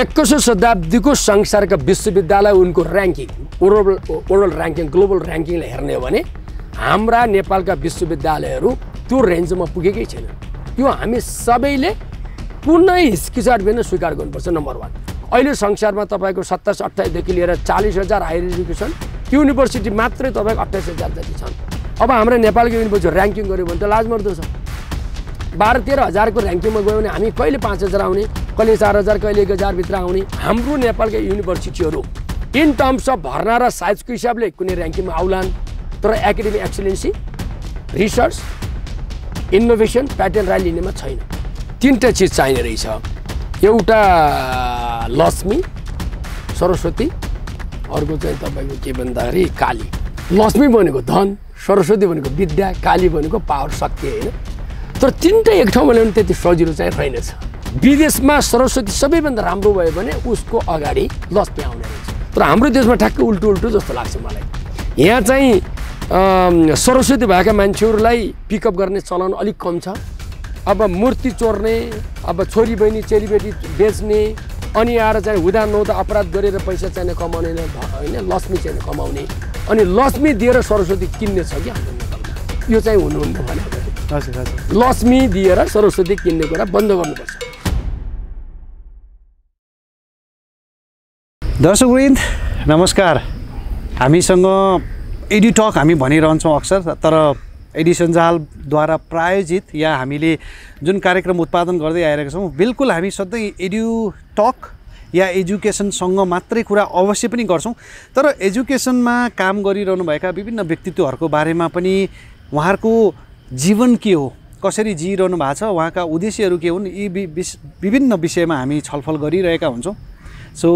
एक्काइसौँ शताब्दीको संसारका विश्वविद्यालय उनको ranking overall overall ranking global ऱ्याङ्किङलाई हेर्ने हो भने हाम्रा नेपालका विश्वविद्यालयहरू त्यो रेन्जमा पुगेकै छैन त्यो हामी सबैले कुनै हिचकिचाट बिना स्वीकार गर्नुपर्छ नम्बर वान अहिले संसारमा तपाईँको सत्ताइस अट्ठाइसदेखि लिएर चालिस हजार हायर एजुकेसन त्यो युनिभर्सिटी मात्रै तपाईँको अट्ठाइस हजार जति छन् अब हाम्रो नेपालको युनिभर्सिटी ऱ्याङ्किङ गऱ्यो भने त लाजमर्दो छ बाह्र तेह्र हजारको ऱ्याङ्किङमा गयो भने हामी कहिले पाँच हजार आउने कहिले चार हजार कहिले एक हजारभित्र आउने हाम्रो नेपालका युनिभर्सिटीहरू इन टर्म्स अफ भर्ना र साइजको हिसाबले कुनै ऱ्याङ्किङमा आउलान् तर academic excellency research innovation pattern राई लिनेमा छैन तिनवटा चिज चाहिने रहेछ एउटा लक्ष्मी सरस्वती अर्को चाहिँ तपाईँको के भन्दाखेरि काली लक्ष्मी भनेको धन सरस्वती भनेको विद्या काली भनेको पावर शक्ति होइन तर तिनवटा एक ठाउँमा ल्याउनु त्यति सजिलो चाहिँ रहेनछ विदेशमा सरस्वती सबैभन्दा राम्रो भयो भने उसको अगाडि लस आउने रहेछ तर हाम्रो देशमा ठ्याक्कै उल्टो उल्टो जस्तो लाग्छ मलाई यहाँ चाहिँ सरस्वती भएका मान्छेहरूलाई पिकअप गर्ने चलन अलिक कम छ अब मूर्ति चोर्ने अब छोरी बहिनी चेलीबेटी बेच्ने अनि आएर चाहिँ हुँदा नहुँदा अपराध गरेर पैसा चाहिने कमाउने होइन लक्ष्मी चाहिने कमाउने अनि लक्ष्मी दिएर सरस्वती किन्ने छ कि हाम्रो नेपालमा यो चाहिँ हुनुहुन्न भने लक्ष्मी दिएर सरस्वती किन्ने कुरा बन्द गर्नुपर्छ दर्शकवृन्द नमस्कार हामीसँग एडिटक हामी भनिरहन्छौँ अक्सर तर एडी सञ्जालद्वारा प्रायोजित या हामीले जुन कार्यक्रम उत्पादन गर्दै आइरहेका छौँ बिल्कुल हामी सधैँ एडुटक या एजुकेसनसँग मात्रै कुरा अवश्य पनि गर्छौँ तर एजुकेसनमा काम गरिरहनुभएका विभिन्न व्यक्तित्वहरूको बारेमा पनि उहाँहरूको जीवन के हो कसरी जिइरहनु भएको छ उहाँका उद्देश्यहरू के हुन् यी विभिन्न विषयमा हामी छलफल गरिरहेका हुन्छौँ so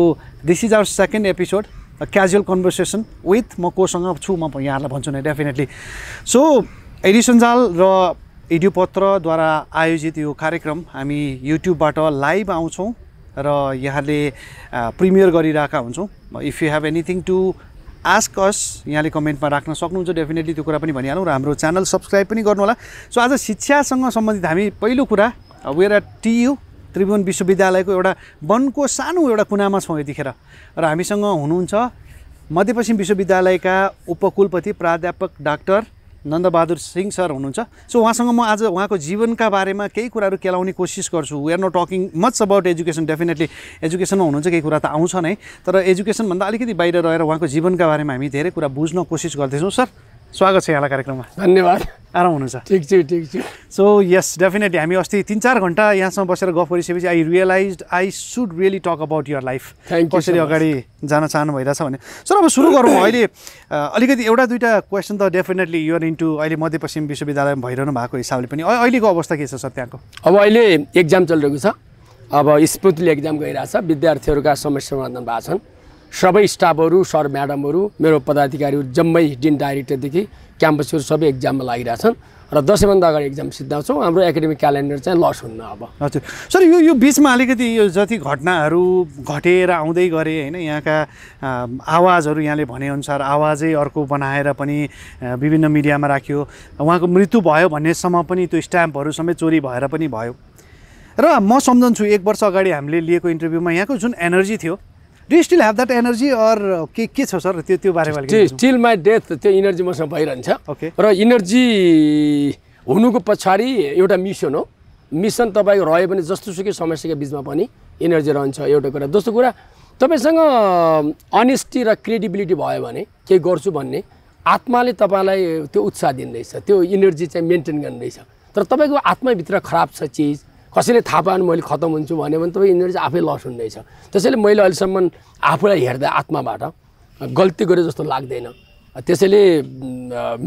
this is our second episode a casual conversation with म कोसँग छु म यहाँहरूलाई भन्छु नै डेफिनेटली सो एडी सञ्जाल र एडियो पत्रद्वारा आयोजित यो कार्यक्रम हामी युट्युबबाट लाइभ आउँछौँ र यहाँले प्रिमियर गरिरहेका हुन्छौँ if you have anything to ask us यहाँले कमेन्टमा राख्न सक्नुहुन्छ डेफिनेटली त्यो कुरा पनि भनिहालौँ र हाम्रो च्यानल सब्सक्राइब पनि गर्नु होला सो आज शिक्षासँग सम्बन्धित हामी पहिलो कुरा वेयर आर टियु त्रिभुवन विश्वविद्यालयको एउटा वनको सानो एउटा कुनामा छौँ यतिखेर र हामीसँग हुनुहुन्छ मध्यपश्चिम विश्वविद्यालयका उपकुलपति प्राध्यापक डाक्टर नन्दबहादुर सिंह सर हुनुहुन्छ सो उहाँसँग म आज उहाँको जीवनका बारेमा केही कुराहरू केलाउने कोसिस गर्छु we are not talking much about education definitely एजुकेसनमा हुनुहुन्छ केही कुरा त आउँछ नै तर एजुकेसनभन्दा अलिकति बाहिर रहेर उहाँको जीवनका बारेमा हामी धेरै कुरा बुझ्न कोसिस गर्दैछौँ सर स्वागत छ यहाँलाई कार्यक्रममा धन्यवाद आराम हुनुहुन्छ ठिक छु ठिक छु सो यस डेफिनेटली हामी अस्ति तिन चार घन्टा यहाँसम्म बसेर गफ गरिसकेपछि I realize I should really talk about your life कसरी अगाडि जान चाहनु भइरहेछ भने सर अब सुरु गरौँ अहिले अलिकति एउटा दुइटा क्वेसन त डेफिनेटली युआर इन्टु अहिले मध्यपश्चिम विश्वविद्यालयमा भइरहनु भएको हिसाबले पनि अहिलेको अवस्था के छ सर त्यहाँको अब अहिले एक्जाम चलिरहेको छ अब स्मुथली एक्जाम गइरहेछ विद्यार्थीहरूका समस्या समाधान भएको छन् सबै स्टाफहरू सर म्याडमहरू मेरो पदाधिकारीहरू जम्मै डिन डाइरेक्टरदेखि क्याम्पसहरू सबै एक्जाममा लागिरहेछन् र दसैँभन्दा अगाडि एक्जाम सिद्धाउँछौँ हाम्रो एकाडेमिक क्यालेन्डर चाहिँ लस हुन्न अब हजुर सर यो यो बिचमा अलिकति यो जति घटनाहरू घटेर आउँदै गरे होइन यहाँका आवाजहरू यहाँले भनेअनुसार आवाजै अर्को बनाएर पनि विभिन्न मिडियामा राख्यो उहाँको मृत्यु भयो भन्नेसम्म पनि त्यो स्ट्याम्पहरू समेत चोरी भएर पनि भयो र म सम्झन्छु एक वर्ष अगाडि हामीले लिएको इन्टरभ्यूमा यहाँको जुन एनर्जी थियो do still have that energy or के के छ सर त्यो त्यो बारेमा स्टिल माई डेथ त्यो इनर्जी मसँग भइरहन्छ ओके र इनर्जी हुनुको पछाडि एउटा मिसन हो मिसन तपाईँको रह्यो भने जस्तो सुकै समस्याको बिचमा पनि इनर्जी रहन्छ एउटा कुरा दोस्रो कुरा तपाईँसँग अनेस्टी र क्रेडिबिलिटी भयो भने केही गर्छु भन्ने आत्माले तपाईँलाई त्यो उत्साह दिँदैछ त्यो इनर्जी चाहिँ मेन्टेन गर्दैछ तर तपाईँको आत्माभित्र खराब छ चिज कसैले थाहा पाएन मैले खत्तम हुन्छु भने भने तपाईँ यिनीहरू चाहिँ आफै लस हुँदैछ त्यसैले मैले अहिलेसम्म आफूलाई हेर्दा आत्माबाट गल्ती गरेँ जस्तो लाग्दैन त्यसैले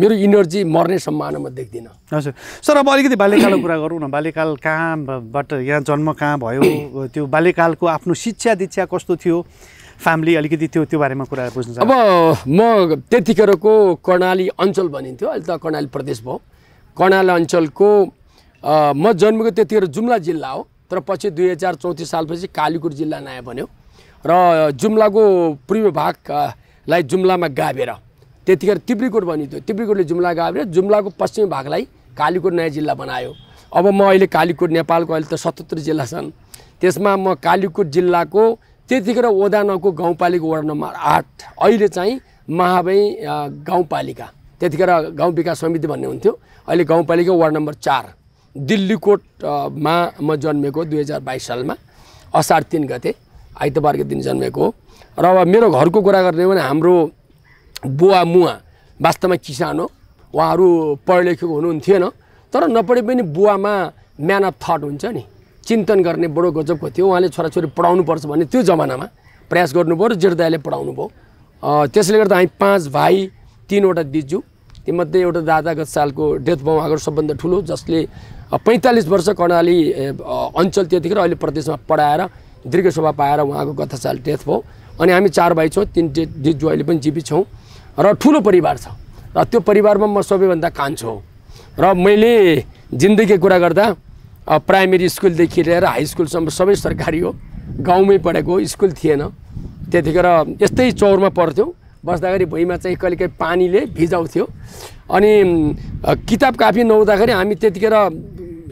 मेरो इनर्जी मर्ने सम्भावना म देख्दिनँ हजुर सर अब अलिकति बाल्यकालको कुरा गरौँ न बाल्यकाल कहाँबाट यहाँ जन्म कहाँ भयो त्यो बाल्यकालको आफ्नो शिक्षा दीक्षा कस्तो थियो फ्यामिली अलिकति त्यो त्यो बारेमा कुरा बुझ्नु अब म त्यतिखेरको कर्णाली अञ्चल भनिन्थ्यो अहिले त कर्णाली प्रदेश भयो कर्णाली अञ्चलको म जन्मेको त्यतिखेर जुम्ला जिल्ला हो तर पछि दुई हजार चौतिस सालपछि कालीकोट जिल्ला नयाँ बन्यो र जुम्लाको पूर्व भागलाई जुम्लामा गाभेर त्यतिखेर तिब्रीकोट भनिन्थ्यो तिब्रीकोटले जुम्ला गाभेर जुम्लाको पश्चिम भागलाई कालीकोट नयाँ जिल्ला बनायो अब म अहिले कालीकोट नेपालको अहिले त सतहत्तर जिल्ला छन् त्यसमा म कालीकोट जिल्लाको त्यतिखेर ओदा गाउँपालिका वार्ड नम्बर आठ अहिले चाहिँ महाबै गाउँपालिका त्यतिखेर गाउँ विकास समिति भन्ने हुन्थ्यो अहिले गाउँपालिका वार्ड नम्बर चार दिल्लीकोटमा म जन्मेको दुई हजार बाइस सालमा असार तिन गते आइतबारको दिन जन्मेको र अब मेरो घरको कुरा गर्ने हो भने हाम्रो बुवा मुवा वास्तवमा किसान हो उहाँहरू लेखेको हुनुहुन्थेन तर नपढे पनि बुवामा म्यान अफ थट हुन्छ नि चिन्तन गर्ने बडो गजबको थियो उहाँले छोराछोरी पर्छ भन्ने त्यो जमानामा प्रयास गर्नुभयो र जेठदाले पढाउनु भयो त्यसले गर्दा हामी पाँच भाइ तिनवटा दिजु तीमध्ये एउटा दादा गत सालको डेथ भयो आगो सबभन्दा ठुलो जसले पैँतालिस वर्ष कर्णाली अञ्चल त्यतिखेर अहिले प्रदेशमा पढाएर दीर्घ पाएर उहाँको गत साल डेथ भयो अनि हामी चार भाइ छौँ तिन जो अहिले पनि जीवित छौँ र ठुलो परिवार छ र त्यो परिवारमा म सबैभन्दा कान्छो र मैले जिन्दगी कुरा गर्दा प्राइमेरी स्कुलदेखि लिएर हाई स्कुलसम्म सबै सरकारी हो गाउँमै पढेको स्कुल थिएन त्यतिखेर यस्तै चौरमा पढ्थ्यौँ बस्दाखेरि भुइँमा चाहिँ कहिलेकाहीँ पानीले भिजाउँथ्यो अनि किताब कापी नहुँदाखेरि हामी त्यतिखेर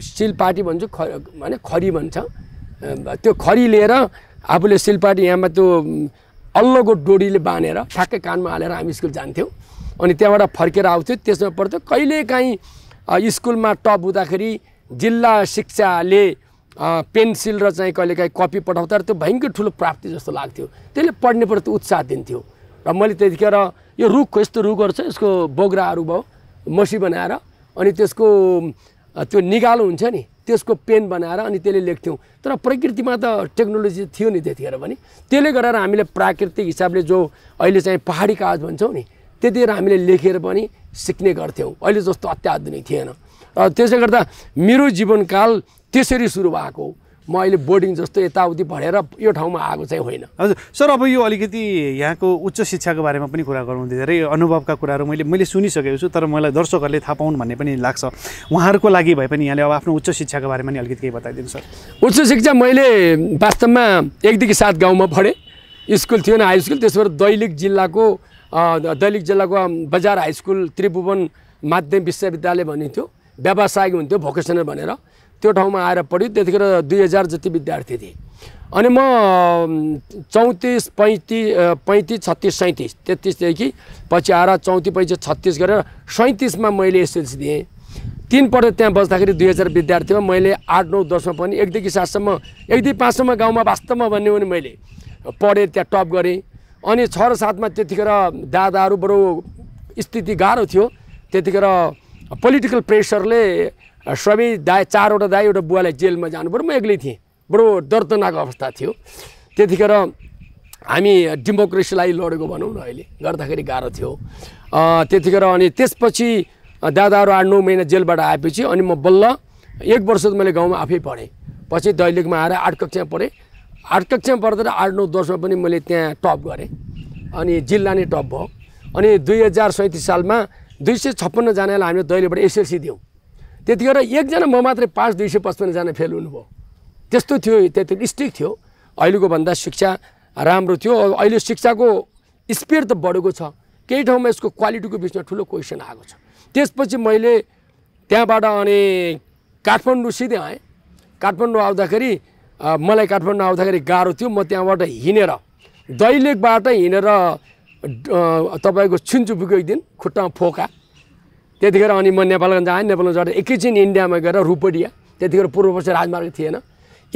सिलपाटी भन्छु ख माने खरी भन्छ त्यो खरी लिएर आफूले सिलपाटी यहाँमा त्यो अल्लोको डोरीले बाँधेर ठ्याक्कै कानमा हालेर हामी स्कुल जान्थ्यौँ अनि त्यहाँबाट फर्केर आउँथ्यो त्यसमा पर्थ्यो कहिलेकाहीँ स्कुलमा टप हुँदाखेरि जिल्ला शिक्षाले पेन्सिल र चाहिँ कहिलेकाहीँ कपी पठाउँदा त्यो भयङ्कर ठुलो प्राप्ति जस्तो लाग्थ्यो त्यसले पढ्ने पढ्नेप्रति उत्साह दिन्थ्यो र मैले त्यतिखेर यो रुखको यस्तो रुखहरू छ यसको बोग्राहरू भयो मसी बनाएर अनि त्यसको त्यो निगालो हुन्छ नि त्यसको पेन बनाएर अनि त्यसले लेख्थ्यौँ तर प्रकृतिमा त टेक्नोलोजी थियो नि त्यतिखेर पनि त्यसले गरेर हामीले प्राकृतिक हिसाबले जो अहिले चाहिँ पहाडी कागज भन्छौँ नि त्यतिखेर हामीले लेखेर पनि सिक्ने गर्थ्यौँ अहिले जस्तो अत्याधुनिक थिएन र त्यसै गर्दा मेरो जीवनकाल त्यसरी सुरु भएको म अहिले बोर्डिङ जस्तो यताउति भरेर यो ठाउँमा आएको चाहिँ होइन हजुर सर अब यो अलिकति यहाँको उच्च शिक्षाको बारेमा पनि कुरा गरौँ धेरै अनुभवका कुराहरू मैले मैले सुनिसकेको छु तर मलाई दर्शकहरूले थाहा पाउन् भन्ने पनि लाग्छ उहाँहरूको लागि भए पनि यहाँले अब आफ्नो उच्च शिक्षाको बारेमा नि अलिकति केही बताइदिनु सर उच्च शिक्षा मैले वास्तवमा एकदेखि सात गाउँमा पढेँ स्कुल थिएन हाई स्कुल त्यसबाट दैलिक जिल्लाको दैलिक जिल्लाको बजार हाई स्कुल त्रिभुवन माध्यमिक विश्वविद्यालय भनिन्थ्यो व्यावसायिक हुन्थ्यो भोकेसनल भनेर त्यो ठाउँमा आएर पढ्यो त्यतिखेर दुई हजार जति विद्यार्थी थिए अनि म चौतिस पैँतिस पैँतिस छत्तिस सैँतिस तेत्तिसदेखि पछि आएर चौतिस पैँतिस छत्तिस गरेर सैँतिसमा मैले एसएलसी दिएँ तिनपल्ट त्यहाँ बस्दाखेरि दुई हजार विद्यार्थीमा मैले आठ नौ दसमा पनि एकदेखि सातसम्म एकदेखि पाँचसम्म गाउँमा वास्तवमा भन्यो भने मैले पढेँ त्यहाँ टप गरेँ अनि छ र सातमा त्यतिखेर दादाहरू बरु स्थिति गाह्रो थियो त्यतिखेर पोलिटिकल प्रेसरले सबै दाइ चारवटा दाई एउटा बुवालाई जेलमा जानु पऱ्यो म एक्लै थिएँ बडो दर्दनाक अवस्था थियो त्यतिखेर हामी डेमोक्रेसीलाई लडेको भनौँ न अहिले गर्दाखेरि गाह्रो थियो त्यतिखेर अनि त्यसपछि दादाहरू आठ नौ महिना जेलबाट आएपछि अनि म बल्ल एक वर्ष त मैले गाउँमा आफै पढेँ पछि दैलेखमा आएर आठ कक्षामा पढेँ आठ कक्षामा पढ्दा आठ नौ दसमा पनि मैले त्यहाँ टप गरेँ अनि जिल्ला नै टप भयो अनि दुई हजार सैँतिस सालमा दुई सय छप्पन्नजनालाई हामीले दैलेबाट एसएलसी दियौँ त्यतिखेर एकजना म मात्रै पाँच दुई सय पचपन्नजना फेल हुनुभयो त्यस्तो थियो त्यति स्ट्रिक थियो अहिलेको भन्दा शिक्षा राम्रो थियो अहिले शिक्षाको स्पिड त बढेको छ केही ठाउँमा यसको क्वालिटीको बिचमा ठुलो क्वेसन आएको छ त्यसपछि मैले त्यहाँबाट अनि काठमाडौँ सिधै आएँ काठमाडौँ आउँदाखेरि मलाई काठमाडौँ आउँदाखेरि गाह्रो थियो म त्यहाँबाट हिँडेर दैलेखबाट हिँडेर तपाईँको छिन्चुपुको एक दिन खुट्टामा फोका त्यतिखेर अनि म नेपाल आएँ नेपालमा जाँदा एकैछिन इन्डियामा गएर रुपडिया त्यतिखेर पूर्व पश्चिम राजमार्ग थिएन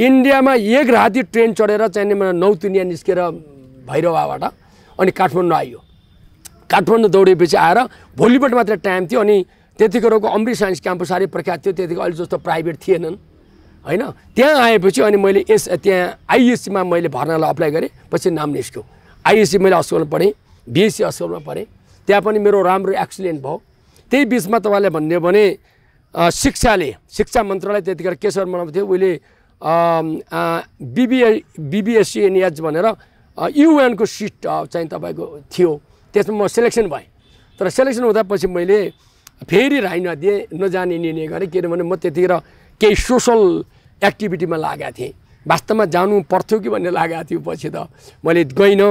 इन्डियामा एक राति ट्रेन चढेर चाहिँ तिनिया निस्केर भैरवाबाट अनि काठमाडौँ आइयो काठमाडौँ दौडेपछि आएर भोलिपल्ट मात्र टाइम थियो अनि त्यतिखेरको अमृत साइन्स क्याम्पस साह्रै प्रख्यात थियो त्यतिखेर अहिले जस्तो प्राइभेट थिएनन् होइन त्यहाँ आएपछि अनि मैले एस त्यहाँ आइएससीमा मैले भर्नालाई अप्लाई गरेँ पछि नाम निस्क्यो आइएससी मैले अस्पतालमा पढेँ बिएससी अस्पतालमा पढेँ त्यहाँ पनि मेरो राम्रो एक्सिडेन्ट भयो त्यही बिचमा तपाईँले भन्ने भने शिक्षाले शिक्षा मन्त्रालय त्यतिखेर के सर मनाएको थियो उहिले बिबिए बिबिएससी एनएच भनेर युएनको सिट चाहिँ तपाईँको थियो त्यसमा म सेलेक्सन भएँ तर सेलेक्सन हुँदा पछि मैले फेरि राइन नदिएँ नजाने निर्णय गरेँ किनभने म त्यतिखेर केही सोसल एक्टिभिटीमा लागेको थिएँ वास्तवमा जानु पर्थ्यो कि भन्ने लागेको थियो पछि त मैले गइनँ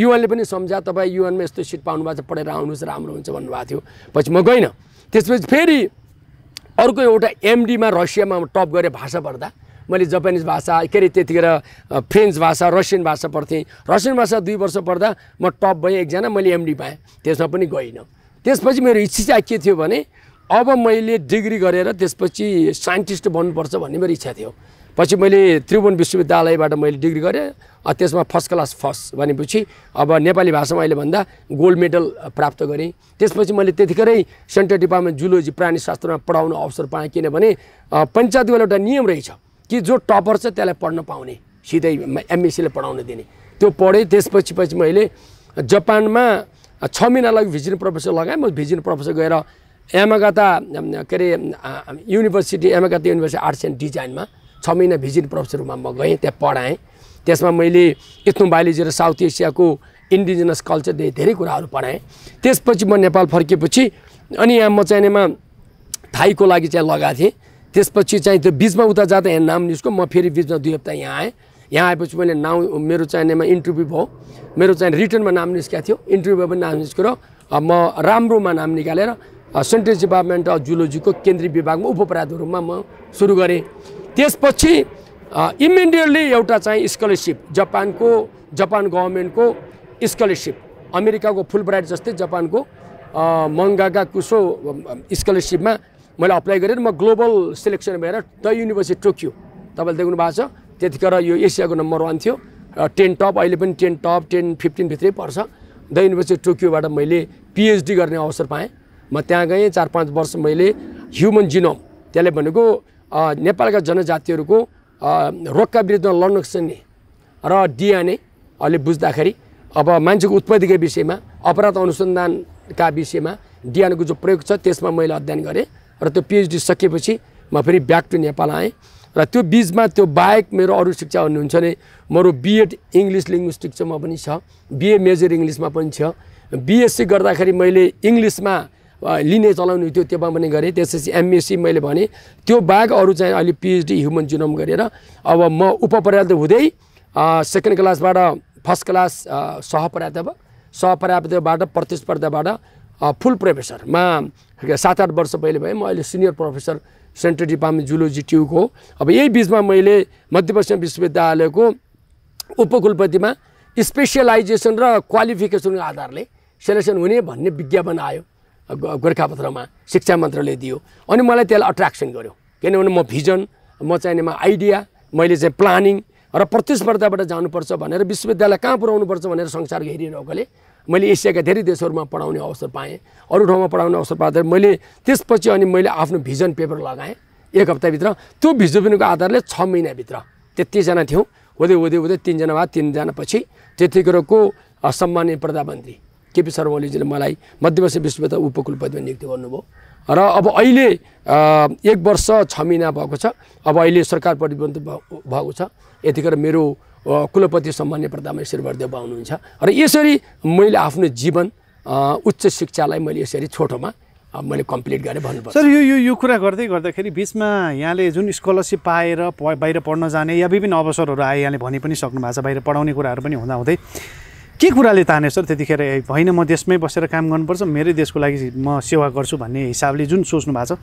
युएनले पनि सम्झा तपाईँ युएनमा यस्तो सिट पाउनुभएको छ पढेर आउनुहोस् राम्रो हुन्छ भन्नुभएको थियो पछि म गइनँ त्यसपछि फेरि अर्को एउटा एमडीमा रसियामा टप गरेँ भाषा पढ्दा मैले जापानिज भाषा के अरे त्यतिखेर फ्रेन्च भाषा रसियन भाषा पढ्थेँ रसियन भाषा दुई वर्ष पढ्दा म टप भएँ एकजना मैले एमडी पाएँ त्यसमा पनि गइनँ त्यसपछि मेरो इच्छा के थियो भने अब मैले डिग्री गरेर त्यसपछि साइन्टिस्ट बन्नुपर्छ भन्ने मेरो इच्छा थियो पछि मैले त्रिभुवन विश्वविद्यालयबाट मैले डिग्री गरेँ त्यसमा फर्स्ट क्लास फर्स्ट भनेपछि अब नेपाली भाषामा अहिले भन्दा गोल्ड मेडल प्राप्त गरेँ त्यसपछि मैले त्यतिखेरै सेन्ट्रल डिपार्टमेन्ट जुलोजी प्राणीशास्त्रमा पढाउन अवसर पाएँ किनभने पञ्चायतको एउटा नियम रहेछ कि जो टपर छ त्यसलाई पढ्न पाउने सिधै एमएससीले पढाउन दिने त्यो पढेँ त्यसपछि पछि मैले जापानमा छ महिना लागि भिजिन प्रोफेसर लगाएँ म भिजिन प्रोफेसर गएर एमागाता के अरे university Yamagata university arts and डिजाइनमा छ महिना भिजिट प्रोफेसरमा म गएँ त्यहाँ पढाएँ त्यसमा मैले बायोलोजी र साउथ एसियाको इन्डिजिनस कल्चर धेरै कुराहरू पढाएँ त्यसपछि म नेपाल फर्किएपछि अनि यहाँ म चाहिनेमा थाईको लागि चाहिँ लगाएको थिएँ त्यसपछि चाहिँ त्यो बिचमा उता जाँदा यहाँ नाम निस्क्यो म फेरि बिचमा दुई हप्ता यहाँ आएँ यहाँ आएपछि मैले नाउँ मेरो चाहिनेमा इन्टरभ्यू भयो मेरो चाहिँ रिटर्नमा नाम निस्केको थियो इन्टरभ्यूमा पनि नाम निस्केर म राम्रोमा नाम निकालेर सेन्ट्रल डिपार्टमेन्ट अफ जुलोजीको केन्द्रीय विभागमा उपपराधहरूमा म सुरु गरेँ त्यसपछि इमिडिएटली एउटा चाहिँ स्कलरसिप जापानको जापान गभर्मेन्टको स्कलरसिप अमेरिकाको फुल ब्राइट जस्तै जापानको मङ्गाका कुसो स्कलरसिपमा मैले अप्लाई गरेर म ग्लोबल सेलेक्सन भएर द युनिभर्सिटी टोकियो तपाईँले देख्नु भएको छ त्यतिखेर यो एसियाको नम्बर वान थियो र टेन टप अहिले पनि टेन टप टेन फिफ्टिनभित्रै पर्छ द युनिभर्सिटी टोकियोबाट मैले पिएचडी गर्ने अवसर पाएँ म त्यहाँ गएँ चार पाँच वर्ष मैले ह्युमन जिनोम त्यसले भनेको नेपालका जनजातिहरूको रोगका विरुद्धमा लड्न सक्ने र डिएनए अहिले बुझ्दाखेरि अब मान्छेको उत्पत्तिका विषयमा अपराध अनुसन्धानका विषयमा डिएनएको जो प्रयोग छ त्यसमा मैले अध्ययन गरेँ र त्यो पिएचडी सकेपछि म फेरि ब्याक टु नेपाल आएँ र त्यो बिचमा त्यो बाहेक मेरो अरू शिक्षा हुनुहुन्छ भने मेरो बिएड इङ्ग्लिस लिङ्ग्विस्टिक्समा पनि छ बिए मेजर इङ्ग्लिसमा पनि छ बिएससी गर्दाखेरि मैले इङ्ग्लिसमा लिने चलाउने त्यो त्योमा पनि गरेँ त्यसपछि एमएससी मैले भनेँ त्यो बाहेक अरू चाहिँ अहिले पिएचडी ह्युमन जिनोम गरेर अब म उपपर्याप्त हुँदै सेकेन्ड क्लासबाट फर्स्ट क्लास सहपर्याप्त सहपर्याप्तबाट प्रतिस्पर्धाबाट फुल प्रोफेसरमा सात आठ वर्ष पहिले भएँ म अहिले senior professor central department zoology ट्युको अब यही बिचमा मैले मध्यपश्चिम विश्वविद्यालयको उपकुलपतिमा स्पेसियलाइजेसन र क्वालिफिकेसनको आधारले सेलेक्सन हुने भन्ने विज्ञापन आयो गोर्खापत्रमा शिक्षा मन्त्रालयले दियो अनि मलाई त्यसलाई अट्र्याक्सन गर्यो किनभने म भिजन म म आइडिया मैले चाहिँ प्लानिङ र प्रतिस्पर्धाबाट जानुपर्छ भनेर विश्वविद्यालय कहाँ पुऱ्याउनुपर्छ भनेर संसार हेरिरहेकोले मैले एसियाका धेरै देशहरूमा पढाउने अवसर पाएँ अरू ठाउँमा पढाउने अवसर पाएर मैले त्यसपछि अनि मैले आफ्नो भिजन पेपर लगाएँ एक हप्ताभित्र त्यो भिजनको आधारले छ महिनाभित्र त्यतिजना थियौँ हुँदै हुँदै हुँदै तिनजना भए तिनजना पछि त्यतिखेरको सम्मान्य प्रधानमन्त्री केपी शर्मा ओलीजीले मलाई मध्यवर्ष विश्वविद्यालय उपकुलपतिमा नियुक्ति गर्नुभयो र अब अहिले एक वर्ष छ महिना भएको छ अब अहिले सरकार प्रतिबन्ध भएको छ यतिखेर मेरो कुलपति सम्मान्य प्रधानमा श्रीवर देव हुनुहुन्छ र यसरी मैले आफ्नो जीवन उच्च शिक्षालाई मैले यसरी छोटोमा मैले कम्प्लिट गरेँ भन्नुपर्छ सर यो यो यो कुरा गर्दै गर्दाखेरि बिचमा यहाँले जुन स्कलरसिप पाएर बाहिर पढ्न जाने या विभिन्न अवसरहरू आए यहाँले भनि पनि सक्नु भएको छ बाहिर पढाउने कुराहरू पनि हुँदाहुँदै के कुराले तानेछ त्यतिखेर होइन म देशमै बसेर काम गर्नुपर्छ मेरै देशको लागि म सेवा गर्छु भन्ने हिसाबले जुन सोच्नु भएको छ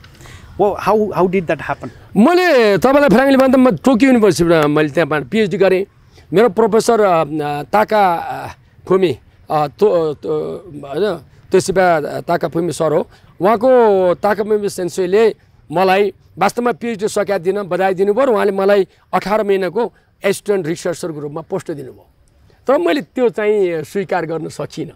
हो how how did that happen मैले तपाईँलाई फ्रेङ्कली भन्दा म टोकियो युनिभर्सिटीबाट मैले त्यहाँबाट पिएचडी गरेँ मेरो प्रोफेसर ताका फुमी तो होइन त्यसो ताका फुमी सर हो उहाँको ताका फुमी सेन्सोले मलाई वास्तवमा पिएचडी सकिया दिन बधाई दिनुभयो र उहाँले मलाई अठार महिनाको एसिस्टेन्ट रिसर्चरको रूपमा पोस्ट दिनुभयो तर मैले त्यो चाहिँ स्वीकार गर्न सकिनँ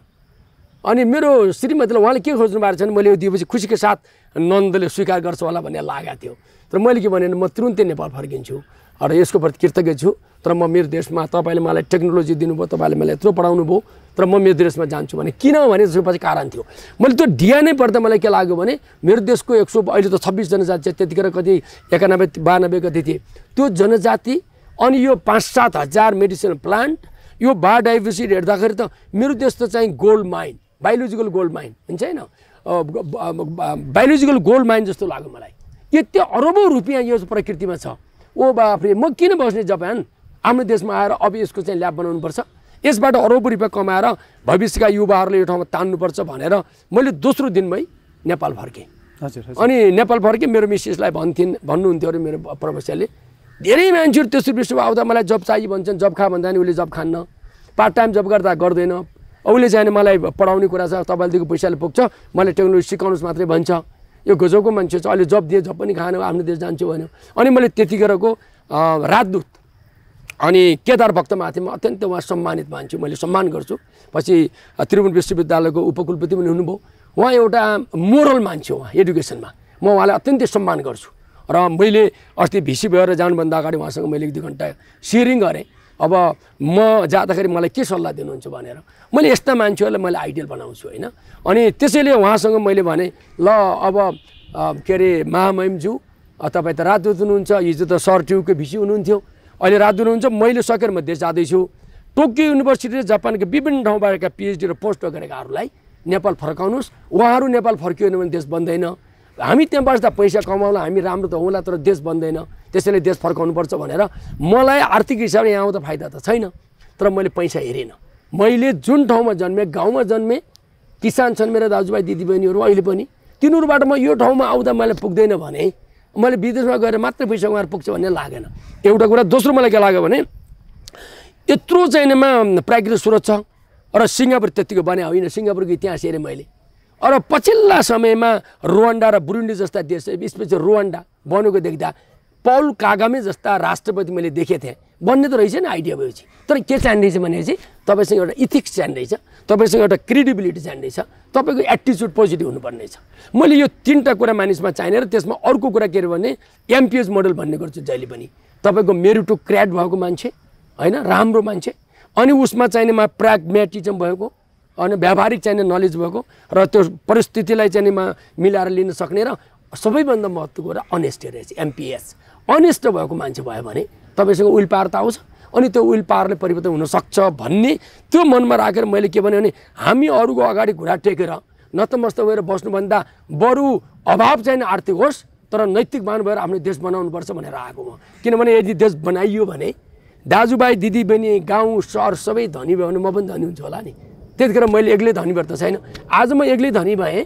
अनि मेरो श्रीमतीलाई उहाँले के खोज्नु भएको छ भने मैले यो दिएपछि खुसीको साथ नन्दले स्वीकार गर्छ होला भन्ने लागेको थियो तर मैले के भने म तुरुन्तै नेपाल फर्किन्छु र यसको प्रति कृतज्ञ छु तर म मेरो देशमा तपाईँले मलाई टेक्नोलोजी दिनुभयो तपाईँले मलाई यत्रो पढाउनु भयो तर म मेरो देशमा जान्छु भने किनभने त्यसको पछि कारण थियो मैले त्यो डिएनए पर्दा मलाई के लाग्यो भने मेरो देशको एक सौ अहिले त छब्बिस जनजाति त्यतिखेर कति एकानब्बे बयानब्बे कति थिए त्यो जनजाति अनि यो पाँच सात हजार मेडिसिनल प्लान्ट यो बायोडाइभर्सिटी हेर्दाखेरि त मेरो देश त चाहिँ gold mine biological gold mine हुन्छ होइन बायोलोजिकल गोल्ड माइन जस्तो लाग्यो मलाई यति अरबौँ रुपियाँ यो प्रकृतिमा छ ओ बाफ्रे म किन बस्ने जापान आफ्नो देशमा आएर अब यसको चाहिँ ल्याब बनाउनुपर्छ यसबाट अरबौँ रुपियाँ कमाएर भविष्यका युवाहरूले यो ठाउँमा तान्नुपर्छ भनेर मैले दोस्रो दिनमै नेपाल फर्केँ हजुर अनि नेपाल फर्केँ मेरो मिसेसलाई भन्थिन् भन्नुहुन्थ्यो अरे मेरो प्रवेशले धेरै मान्छेहरू त्यस्तो विश्वमा आउँदा मलाई जब चाहियो भन्छन् जब खा भन्दा नि उसले जब खान्न पार्ट टाइम जब गर्दा गर्दैन उसले चाहिँ मलाई पढाउने कुरा छ तपाईँले पैसाले पुग्छ मलाई टेक्नोलोजी सिकाउनुहोस् मात्रै भन्छ यो गजबको मान्छे छ अहिले जब दिए जब पनि खानु आफ्नो देश जान्छु भन्यो अनि मैले त्यतिखेरको राजदूत अनि केदार भक्तमाथि म अत्यन्त उहाँ सम्मानित मान्छु मैले सम्मान गर्छु पछि त्रिभुवन विश्वविद्यालयको उपकुलपति पनि हुनुभयो उहाँ एउटा मोरल मान्छे उहाँ एडुकेसनमा म उहाँलाई अत्यन्तै सम्मान गर्छु र मैले अस्ति भिसी भएर जानुभन्दा अगाडि उहाँसँग मैले एक दुई घन्टा सेयरिङ गरेँ अब म जाँदाखेरि मलाई के सल्लाह दिनुहुन्छ भनेर मैले यस्ता मान्छेहरूलाई मैले आइडियल बनाउँछु होइन अनि त्यसैले उहाँसँग मैले भने ल अब के अरे महामहिमज्यू तपाईँ त राजदूत हुनुहुन्छ हिजो त सर सर्ट्युको भिसी हुनुहुन्थ्यो अहिले राजदूत हुनुहुन्छ मैले सकेर म देश जाँदैछु टोकियो युनिभर्सिटी र जापानको विभिन्न ठाउँबाट पिएचडी र पोस्ट गरेकाहरूलाई नेपाल फर्काउनुहोस् उहाँहरू नेपाल फर्कियो भने देश बन्दैन हामी त्यहाँ बस्दा पैसा कमाउँला हामी राम्रो त होला तर देश बन्दैन त्यसैले देश फर्काउनुपर्छ भनेर मलाई आर्थिक हिसाबले यहाँ आउँदा फाइदा त छैन तर मैले पैसा हेरेन मैले जुन ठाउँमा जन्मेँ गाउँमा जन्मेँ किसान छन् मेरो दाजुभाइ दिदीबहिनीहरू अहिले पनि तिनीहरूबाट म यो ठाउँमा आउँदा मैले पुग्दैन भने मैले विदेशमा गएर मात्रै पैसा उहाँहरू पुग्छ भन्ने लागेन एउटा कुरा दोस्रो मलाई के लाग्यो भने यत्रो चाहिँमा प्राकृतिक स्रोत छ र सिङ्गापुर त्यत्तिको बने होइन सिङ्गापुरको इतिहास हेरेँ मैले र पछिल्ला समयमा रुवान्डा र बुरुन्डी जस्ता देश स्पेसली रुवान्डा बनेको देख्दा पौल कागामे जस्ता राष्ट्रपति मैले देखेको थिएँ बन्ने त रहेछ नि आइडिया भएपछि तर के चाहिँदैछ भनेपछि तपाईँसँग एउटा इथिक्स चाहिँदैछ तपाईँसँग एउटा क्रेडिबिलिटी चाहिँदैछ तपाईँको एटिच्युड पोजिटिभ हुनुपर्ने छ मैले यो तिनवटा कुरा मानिसमा चाहिने र त्यसमा अर्को कुरा के अरे भने एमपिएच मोडल भन्ने गर्छु जहिले पनि तपाईँको मेरिटोक्र्याट भएको मान्छे होइन राम्रो मान्छे अनि उसमा चाहिनेमा प्राग्म्याटिजम भएको अनि व्यावहारिक चाहिने नलेज भएको र त्यो परिस्थितिलाई चाहिँ मिलाएर लिन सक्ने र सबैभन्दा महत्त्व कुरा अनेस्ट रहेछ एमपिएस अनेस्ट भएको मान्छे भयो भने तपाईँसँग विल पावर त आउँछ अनि त्यो विल पावरले परिवर्तन हुनसक्छ भन्ने त्यो मनमा राखेर मैले के भने हामी अरूको अगाडि घुँडा टेकेर नतमस्त भएर बस्नुभन्दा बरु अभाव चाहिँ आर्थिक होस् तर नैतिकवान भएर आफ्नो देश बनाउनुपर्छ भनेर आएको हो किनभने यदि देश बनाइयो भने दाजुभाइ दिदीबहिनी गाउँ सहर सबै धनी भयो भने म पनि धनी हुन्छु होला नि त्यतिखेर मैले एक्लै धनी भएर त छैन आज म एक्लै धनी भएँ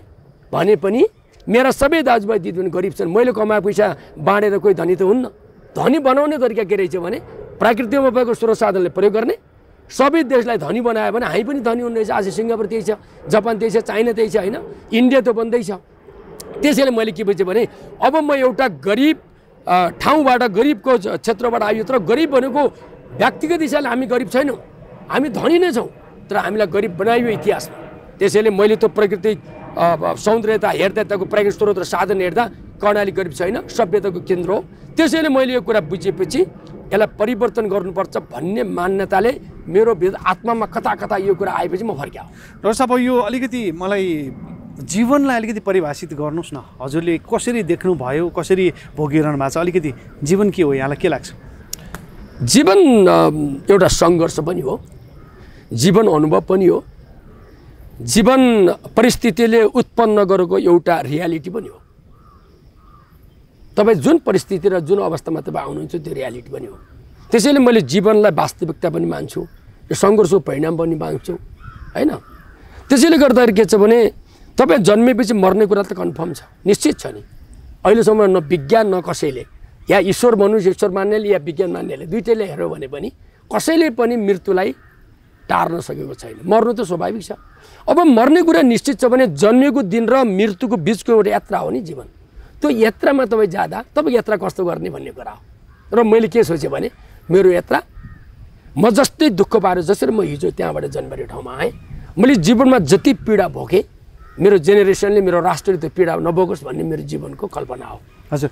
भने पनि मेरा सबै दाजुभाइ दिदीबहिनी गरिब छन् मैले कमाए पैसा बाँडेर कोही धनी त हुन्न धनी बनाउने तरिका के रहेछ भने प्राकृतिकमा भएको स्रोत साधनले प्रयोग गर्ने सबै देशलाई धनी बनायो भने हामी पनि धनी हुने रहेछ आज सिङ्गापुर त्यही छ जापान त्यही छ चाइना त्यही छ होइन इन्डिया त छ त्यसैले मैले के बुझेँ भने अब म एउटा गरिब ठाउँबाट गरिबको क्षेत्रबाट आयो तर गरिब भनेको व्यक्तिगत हिसाबले हामी गरिब छैनौँ हामी धनी नै छौँ तर हामीलाई गरिब बनाइयो इतिहासमा त्यसैले मैले त्यो प्राकृतिक सौन्दर्यता हेर्दा त्यहाँको प्राकृतिक स्रोत र साधन हेर्दा कर्णाली गरिब छैन सभ्यताको केन्द्र हो त्यसैले मैले यो कुरा बुझेपछि यसलाई परिवर्तन गर्नुपर्छ भन्ने मान्यताले मेरो आत्मामा कता कता यो कुरा आएपछि म फर्क्याएँ डक्टर साहब यो अलिकति मलाई जीवनलाई अलिकति परिभाषित गर्नुहोस् न हजुरले कसरी देख्नुभयो कसरी भोगिरहनु भएको छ अलिकति जीवन के हो यहाँलाई के लाग्छ जीवन एउटा सङ्घर्ष पनि हो जीवन अनुभव पनि हो जीवन परिस्थितिले उत्पन्न गरेको एउटा रियालिटी पनि हो तपाईँ जुन परिस्थिति र जुन अवस्थामा तपाईँ आउनुहुन्छ त्यो रियालिटी पनि हो त्यसैले मैले जीवनलाई वास्तविकता पनि मान्छु यो सङ्घर्षको परिणाम पनि मान्छु होइन त्यसैले गर्दाखेरि के छ भने तपाईँ जन्मेपछि मर्ने कुरा त कन्फर्म छ निश्चित छ नि अहिलेसम्म न विज्ञान न कसैले या ईश्वर मनुष्य ईश्वर मान्नेले या विज्ञान मान्नेले दुइटैले हेऱ्यो भने पनि कसैले पनि मृत्युलाई टार्न सकेको छैन मर्नु त स्वाभाविक छ अब मर्ने कुरा निश्चित छ भने जन्मेको दिन र मृत्युको बिचको एउटा यात्रा हो नि जीवन त्यो यात्रामा तपाईँ जाँदा तपाईँ यात्रा कस्तो गर्ने भन्ने कुरा हो र मैले के सोचेँ भने मेरो यात्रा म जस्तै दुःख पाएर जसरी म हिजो त्यहाँबाट जन्मेको ठाउँमा आएँ मैले जीवनमा जति पीडा भोगेँ मेरो जेनेरेसनले मेरो राष्ट्रले त्यो पीडा नभोगोस् भन्ने मेरो जीवनको कल्पना हो हजुर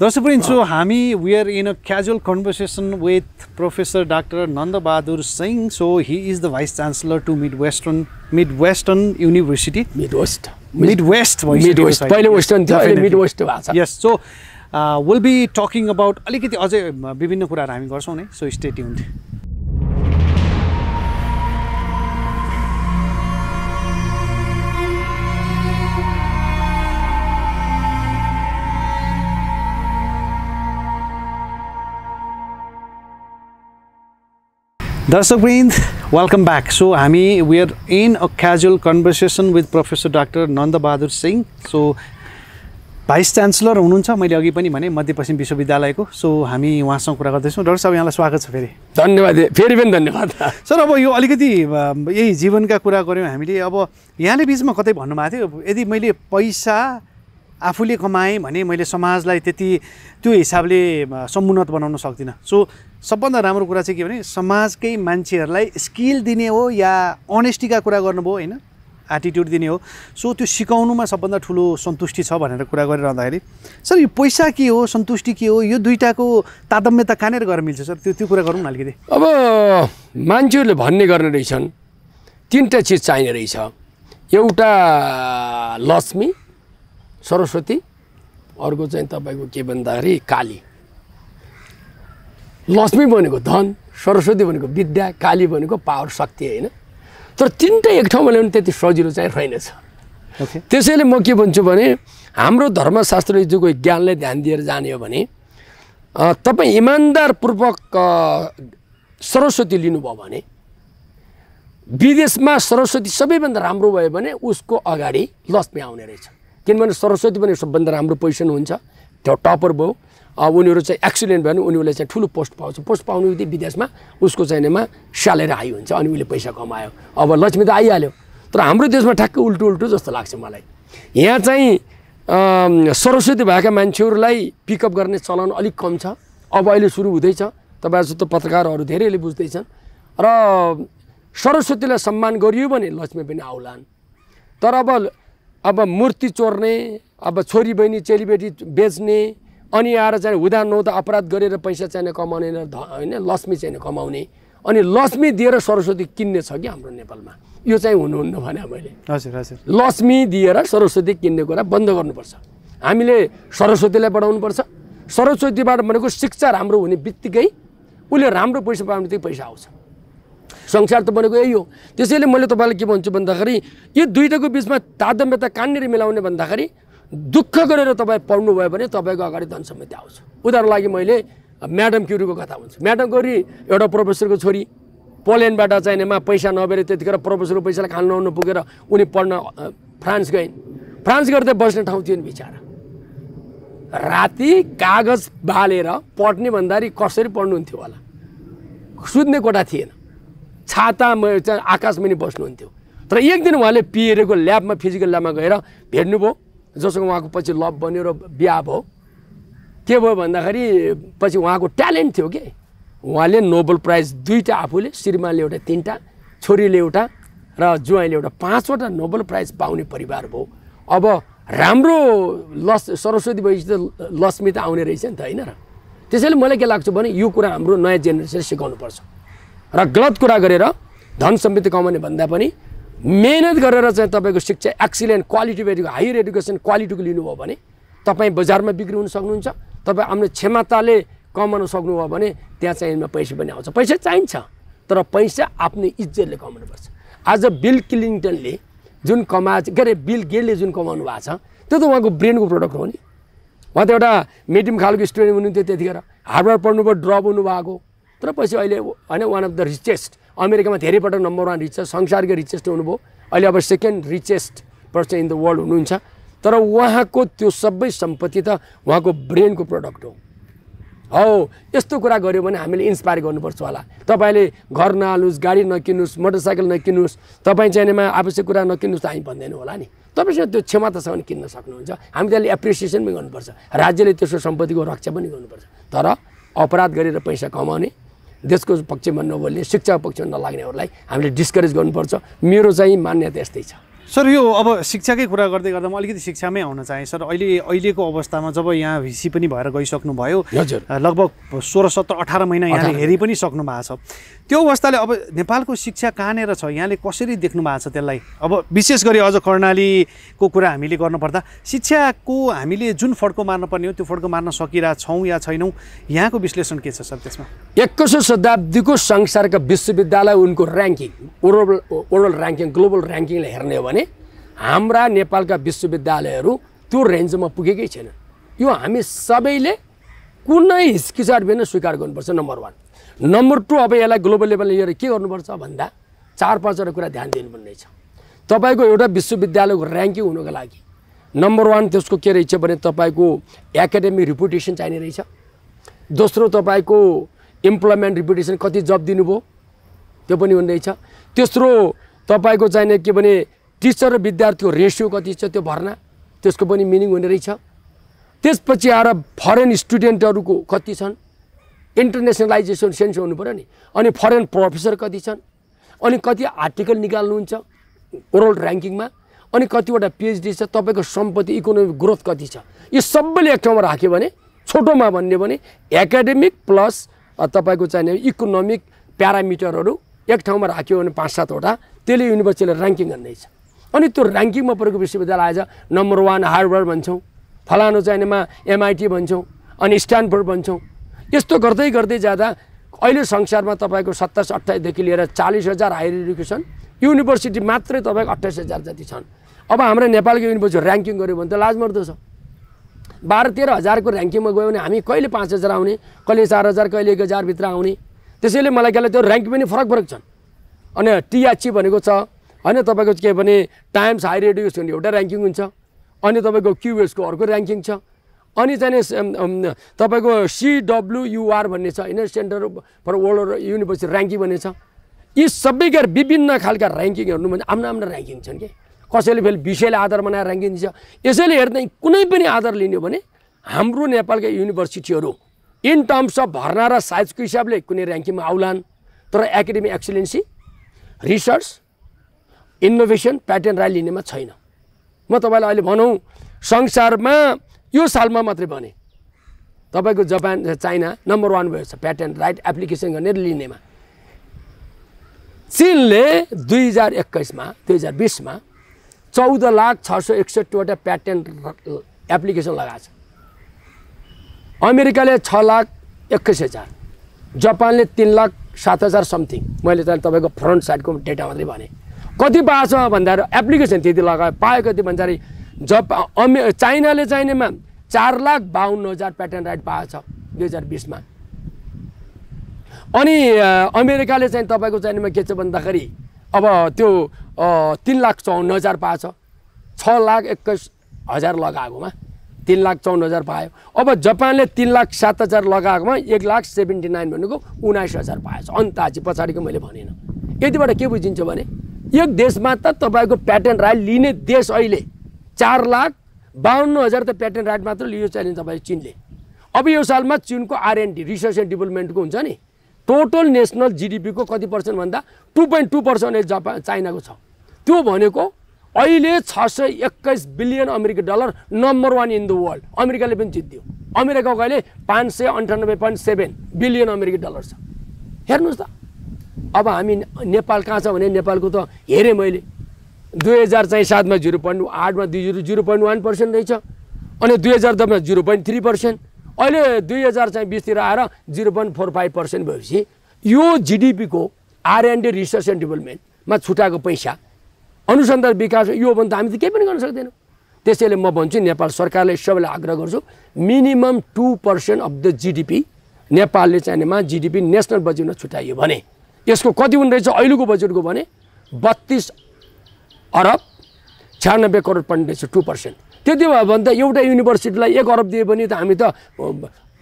दर्शक सो हामी were in a casual conversation with professor doctor Nandabahadur Singh so he is the vice chancellor to mid western mid western university mid west mid west पहिले वेस्टर्न थियो mid west yes so will be talking about अलिकति अझै विभिन्न कुराहरू हामी गर्छौँ नै so stay tuned दर्शकवृन्द वेलकम ब्याक सो हामी were in a casual conversation with professor doctor Nandabahadur Singh so vice chancellor हुनुहुन्छ मैले अघि पनि भने मध्यपश्चिम विश्वविद्यालयको सो हामी उहाँसँग कुरा गर्दैछौँ डाक्टर साहब यहाँलाई स्वागत छ फेरि धन्यवाद फेरि पनि धन्यवाद सर अब यो अलिकति यही जीवनका कुरा गऱ्यौँ हामीले अब यहाँले बिचमा कतै भन्नुभएको थियो यदि मैले पैसा आफूले कमाएँ भने मैले समाजलाई त्यति त्यो हिसाबले समुन्नत बनाउन सक्दिनँ सो सबभन्दा राम्रो कुरा चाहिँ के भने समाजकै मान्छेहरूलाई स्किल दिने हो या अनेस्टीका कुरा गर्नुभयो होइन एटिट्युड दिने हो सो त्यो सिकाउनुमा सबभन्दा ठुलो सन्तुष्टि छ भनेर कुरा गरिरहँदाखेरि सर यो पैसा के हो सन्तुष्टि के हो यो दुइटाको तादम्यता कहाँनिर गएर मिल्छ सर त्यो त्यो कुरा गरौँ न अलिकति अब मान्छेहरूले भन्ने गर्ने रहेछन् तिनवटा चिज चाहिने रहेछ एउटा लक्ष्मी सरस्वती अर्को चाहिँ तपाईँको के भन्दाखेरि काली लक्ष्मी भनेको धन सरस्वती भनेको विद्या काली भनेको पावर शक्ति होइन तर तिनटै एक ठाउँमा ल्याउनु त्यति सजिलो चाहिँ रहेनछ त्यसैले म के भन्छु भने हाम्रो धर्मशास्त्र जुको ज्ञानलाई ध्यान दिएर जाने हो भने तपाईँ इमान्दारपूर्वक सरस्वती लिनुभयो भने विदेशमा सरस्वती सबैभन्दा राम्रो भयो भने उसको अगाडि लक्ष्मी आउने रहेछ किनभने सरस्वती पनि सबभन्दा राम्रो पोजिसन हुन्छ त्यो टपर भयो उनीहरू चाहिँ एक्सिडेन्ट भयो भने उनीहरूले चाहिँ ठुलो पोस्ट पाउँछ पोस्ट पाउनु बित्तिकै विदेशमा उसको चाहिँ नेमा स्यालेर हाई हुन्छ अनि उसले पैसा कमायो अब लक्ष्मी त आइहाल्यो तर हाम्रो देशमा ठ्याक्कै उल्टो उल्टो जस्तो लाग्छ मलाई यहाँ चाहिँ सरस्वती भएका मान्छेहरूलाई पिकअप गर्ने चलन अलिक कम छ अब अहिले सुरु हुँदैछ तपाईँ जस्तो पत्रकारहरू धेरैले बुझ्दैछन् र सरस्वतीलाई सम्मान गरियो भने लक्ष्मी पनि आउलान् तर अब अब मूर्ति चोर्ने अब छोरी बहिनी चेलीबेटी बेच्ने अनि आएर चाहिँ हुँदा नहुँदा अपराध गरेर पैसा चाहिने कमाउने होइन लक्ष्मी चाहिने कमाउने अनि लक्ष्मी दिएर सरस्वती किन्ने छ कि हाम्रो नेपालमा यो चाहिँ हुनुहुन्न भने मैले हजुर हजुर लक्ष्मी दिएर सरस्वती किन्ने कुरा बन्द गर्नुपर्छ हामीले सरस्वतीलाई बढाउनुपर्छ सरस्वतीबाट भनेको शिक्षा राम्रो हुने बित्तिकै उसले राम्रो पैसा पाउने बित्तिकै पैसा आउँछ संसार त भनेको यही हो त्यसैले मैले तपाईँलाई के भन्छु भन्दाखेरि यो दुइटाको बिचमा तादम्यता कहाँनिर मिलाउने भन्दाखेरि दुःख गरेर तपाईँ पढ्नुभयो भने तपाईँको अगाडि धन समिति आउँछ उनीहरूको लागि मैले म्याडम क्युरीको कथा हुन्छ म्याडम क्युरी एउटा प्रोफेसरको छोरी पोल्यान्डबाट चाहिनेमा पैसा नभएर त्यतिखेर प्रोफेसरको पैसालाई खान नहुनु पुगेर उनी पढ्न फ्रान्स गइन् फ्रान्स गर्दै बस्ने ठाउँ थियो नि बिचरा राति कागज बालेर पढ्ने भन्दाखेरि कसरी पढ्नुहुन्थ्यो होला सुत्ने कोठा थिएन छाता आकाशमुनि बस्नुहुन्थ्यो तर एक दिन उहाँले पिएरको ल्याबमा फिजिकल ल्याबमा गएर भेट्नुभयो जसको उहाँको पछि लभ बन्यो र बिहा भयो के भयो भन्दाखेरि पछि उहाँको ट्यालेन्ट थियो कि उहाँले नोबल प्राइज दुईवटा आफूले श्रीमानले एउटा तिनवटा छोरीले एउटा र जुवाइले एउटा पाँचवटा नोबल प्राइज पाउने परिवार भयो अब राम्रो लस सरस्वती भएपछि त लक्ष्मी त आउने रहेछ नि त होइन र त्यसैले मलाई के लाग्छ भने यो कुरा हाम्रो नयाँ जेनेरेसनले सिकाउनुपर्छ र गलत कुरा गरेर धन सम्पत्ति कमाउने भन्दा पनि मेहनत गरेर चाहिँ तपाईँको शिक्षा एक्सिलेन्ट क्वालिटी एडुके हायर एडुकेसन क्वालिटीको लिनुभयो भने तपाईँ बजारमा बिक्री हुन सक्नुहुन्छ तपाईँ आफ्नो क्षमताले कमाउन सक्नुभयो भने त्यहाँ चाहिँ पैसा पनि आउँछ पैसा चाहिन्छ तर पैसा आफ्नो इज्जतले कमाउनुपर्छ आज बिल क्लिन्टनले जुन कमा के अरे बिल गेटले जुन कमाउनु भएको छ त्यो त उहाँको ब्रेनको प्रडक्ट हो नि उहाँ त एउटा मिडियम खालको स्टुडेन्ट हुनुहुन्थ्यो त्यतिखेर हार्डवर्क पढ्नुभयो ड्रप हुनुभएको तर पछि अहिले होइन वान अफ द रिचेस्ट अमेरिकामा पटक नम्बर वान रिच छ संसारकै रिचेस्ट हुनुभयो अहिले अब second richest person in the world हुनुहुन्छ तर उहाँको त्यो सबै सम्पत्ति त उहाँको ब्रेनको प्रडक्ट हो हौ यस्तो कुरा गऱ्यो भने हामीले इन्सपायर गर्नुपर्छ होला तपाईँले घर नहाल्नुहोस् गाडी नकिन्नुहोस् मोटरसाइकल नकिन्नुहोस् तपाईँ चाहिनेमा आवश्यक कुरा नकिन्नुहोस् त हामी भन्दैनौँ होला नि तपाईँसँग त्यो क्षमतासम्म किन्न सक्नुहुन्छ हामी त्यसले एप्रिसिएसन पनि गर्नुपर्छ राज्यले त्यसको सम्पत्तिको रक्षा पनि गर्नुपर्छ तर अपराध गरेर पैसा कमाउने देशको पक्षमा नबोल्ने शिक्षाको पक्षमा नलाग्नेहरूलाई हामीले डिस्करेज गर्नुपर्छ मेरो चाहिँ मान्यता यस्तै छ सर यो अब शिक्षाकै कुरा गर्दै गर्दा म अलिकति शिक्षामै आउन चाहेँ सर अहिले अहिलेको अवस्थामा जब यहाँ भिसी पनि भएर गइसक्नुभयो हजुर लगभग सोह्र सत्र अठार महिना यहाँले हेरि पनि सक्नु भएको छ त्यो अवस्थाले अब नेपालको शिक्षा कहाँनिर छ यहाँले कसरी देख्नु भएको छ त्यसलाई अब विशेष गरी अझ कर्णालीको कुरा हामीले गर्नुपर्दा शिक्षाको हामीले जुन फड्को मार्नुपर्ने हो त्यो फड्को मार्न सकिरहेछौँ या छैनौँ यहाँको विश्लेषण के छ सर त्यसमा एक्काइसौँ शताब्दीको संसारका विश्वविद्यालय उनको ranking overall overall ranking global ऱ्याङ्किङले हेर्ने हो भने हाम्रा नेपालका विश्वविद्यालयहरू त्यो रेन्जमा पुगेकै छैन यो हामी सबैले कुनै हिचकिचाट बिना स्वीकार गर्नुपर्छ नम्बर वान नम्बर टू अब यसलाई ग्लोबल लेभलमा लिएर के गर्नुपर्छ भन्दा चार पाँचवटा कुरा ध्यान दिनुपर्ने छ तपाईँको एउटा विश्वविद्यालयको ऱ्याङ्किङ हुनुको लागि नम्बर वान त्यसको के रहेछ भने तपाईँको एकाडेमिक रिपुटेसन चाहिने रहेछ दोस्रो तपाईँको इम्प्लोइमेन्ट रिपुटेसन कति जब दिनुभयो त्यो पनि हुने रहेछ तेस्रो तपाईँको चाहिने के भने टिचर र विद्यार्थीको रेसियो कति छ त्यो भर्ना त्यसको पनि मिनिङ हुने रहेछ त्यसपछि आएर फरेन स्टुडेन्टहरूको कति छन् इन्टरनेसनलाइजेसन सेन्स हुनु पऱ्यो नि अनि फरेन प्रोफेसर कति छन् अनि कति आर्टिकल निकाल्नुहुन्छ वर्ल्ड ऱ्याङ्किङमा अनि कतिवटा पिएचडी छ तपाईँको सम्पत्ति इकोनोमिक ग्रोथ कति छ यो सबैले एक ठाउँमा राख्यो भने छोटोमा भन्यो भने एकाडेमिक प्लस तपाईँको चाहिने इकोनोमिक प्यारामिटरहरू एक ठाउँमा राख्यो भने पाँच सातवटा त्यसले युनिभर्सिटीलाई ऱ्याङ्किङ भन्दैछ अनि त्यो ऱ्याङ्किङमा परेको विश्वविद्यालय आज नम्बर वान हार्वर्ड भन्छौँ फलानु चाहिनेमा एमआइटी भन्छौँ अनि स्ट्यान्डफोर्ड भन्छौँ यस्तो गर्दै गर्दै जाँदा अहिले संसारमा तपाईँको सत्ताइस अट्ठाइसदेखि लिएर चालिस हजार हायर एडुकेसन युनिभर्सिटी मात्रै तपाईँको अट्ठाइस हजार जति छन् अब हाम्रो नेपालको युनिभर्सिटी ऱ्याङ्किङ गऱ्यो भने त लाजमर्दो छ बाह्र तेह्र हजारको ऱ्याङ्किङमा गयो भने हामी कहिले पाँच हजार आउने कहिले चार हजार कहिले एक हजारभित्र आउने त्यसैले मलाई के त्यो ऱ्याङ्क पनि फरक फरक छन् अनि टिएचसी भनेको छ होइन तपाईँको के भने टाइम्स हायर एडुकेसन एउटा ऱ्याङ्किङ हुन्छ अनि तपाईँको क्युएसको अर्को ऱ्याङ्किङ छ अनि चाहिँ तपाईँको सिडब्लुयुआर भन्ने छ होइन centre for world university ranking भन्ने छ यी सबैका विभिन्न खालका ऱ्याङ्किङहरू भने आफ्नो आफ्नो ऱ्याङ्किङ छन् कि कसैले फेरि विषयले आधार बनाएर ऱ्याङ्किङ दिन्छ यसैले हेर्दा कुनै पनि आधार लिने भने हाम्रो नेपालका युनिभर्सिटीहरू इन टर्म्स अफ भर्ना र साइजको हिसाबले कुनै ऱ्याङ्किङमा आउलान् तर academy excellency research innovation pattern राय लिनेमा छैन म तपाईँलाई अहिले भनौँ संसारमा यो सालमा मात्रै बने तपाईँको जापान चाइना नम्बर वान भएछ प्याटेन्ट राइट एप्लिकेसन र लिनेमा चिनले दुई हजार एक्काइसमा दुई हजार बिसमा चौध लाख छ सय एकसट्ठीवटा प्याटेन्ट एप्लिकेसन लगाएको छ अमेरिकाले छ लाख एक्काइस हजार जापानले तिन लाख सात हजार समथिङ मैले त तपाईँको फ्रन्ट साइडको डेटा मात्रै भने कति पाएछ भन्दाखेरि एप्लिकेसन त्यति लगायो पायो कति भन्दाखेरि जप अमे चाइनाले चाहिनेमा चार लाख बाहन्न हजार प्याटर्न राइट पाएको छ दुई हजार बिसमा अनि अमेरिकाले चाहिँ तपाईँको चाइनामा के छ भन्दाखेरि अब त्यो तिन लाख चौन्न हजार पाएको छ लाख एक्काइस हजार लगाएकोमा तिन लाख चौन्न हजार पायो अब जापानले तिन लाख सात हजार लगाएकोमा एक लाख सेभेन्टी नाइन भनेको उन्नाइस हजार पाएछ चाहिँ पछाडिको मैले भनेन यतिबाट के बुझिन्छ भने एक देशमा त तपाईँको प्याटर्न राइट लिने देश अहिले चार लाख बाहन्न हजार त प्याटेन्ट राइट मात्र लियो चाहिँ तपाईँ चिनले अब यो सालमा चिनको आरएनडी रिसर्च एन्ड डेभलपमेन्टको हुन्छ नि टोटल नेसनल जिडिपीको कति पर्सेन्ट भन्दा two point two percent Japan चाइनाको छ त्यो भनेको अहिले छ सय एक्काइस बिलियन अमेरिकी dollar number one in the world अमेरिकाले पनि जित्यो अमेरिकाको अहिले पाँच सय अन्ठानब्बे पोइन्ट सेभेन बिलियन अमेरिकी डलर छ हेर्नुहोस् त अब हामी नेपाल कहाँ छ भने नेपालको त हेरेँ मैले दुई हजार चाहिँ सातमा जिरो पोइन्ट आठमा दुई zero zero point one percent रहेछ अनि दुई हजार दसमा जिरो पोइन्ट थ्री पर्सेन्ट अहिले दुई हजार चाहिँ बिसतिर आएर zero point four five percent भएपछि यो जिडिपीको आरएनडी रिसर्च एन्ड डेभलपमेन्टमा छुट्याएको पैसा अनुसन्धान विकास योभन्दा हामी त केही पनि गर्न सक्दैनौँ त्यसैले म भन्छु नेपाल सरकारले सबैलाई आग्रह गर्छु minimum two percent of the GDP नेपालले चाहिनेमा जिडिपी नेसनल बजेटमा छुट्याइयो भने यसको कति हुने रहेछ अहिलेको बजेटको भने बत्तिस अरब छ्यानब्बे करोड पण्डित छ टु पर्सेन्ट त्यति भयो भने त एउटा युनिभर्सिटीलाई एक अरब दियो भने त हामी त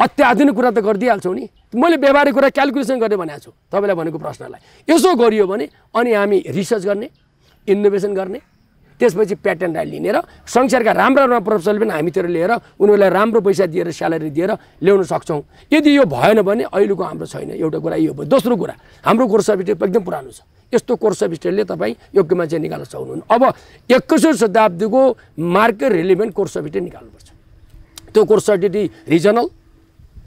अत्याधुनिक कुरा त गरिदिइहाल्छौँ नि मैले व्यवहारिक कुरा क्यालकुलेसन गरेर भनेको छु तपाईँलाई भनेको प्रश्नलाई यसो गरियो भने अनि हामी रिसर्च गर्ने इनोभेसन गर्ने त्यसपछि प्याटर्नलाई लिने र संसारका राम्रा राम्रा प्रोफेसरले पनि हामीतिर लिएर उनीहरूलाई राम्रो पैसा दिएर स्यालेरी दिएर ल्याउन सक्छौँ यदि यो भएन भने अहिलेको हाम्रो छैन एउटा कुरा यो भयो दोस्रो कुरा हाम्रो कोर्स सर्टिफिकेट एकदम पुरानो छ यस्तो कोर्स अफ स्टेटले तपाईँ योग्य मान्छे निकाल्न सक्नुहुन्न अब एकैसौँ शताब्दीको मार्केट रिलिभेन्ट कोर्स सर्टिफिकेट निकाल्नुपर्छ त्यो कोर्स सर्टिफिकेट रिजनल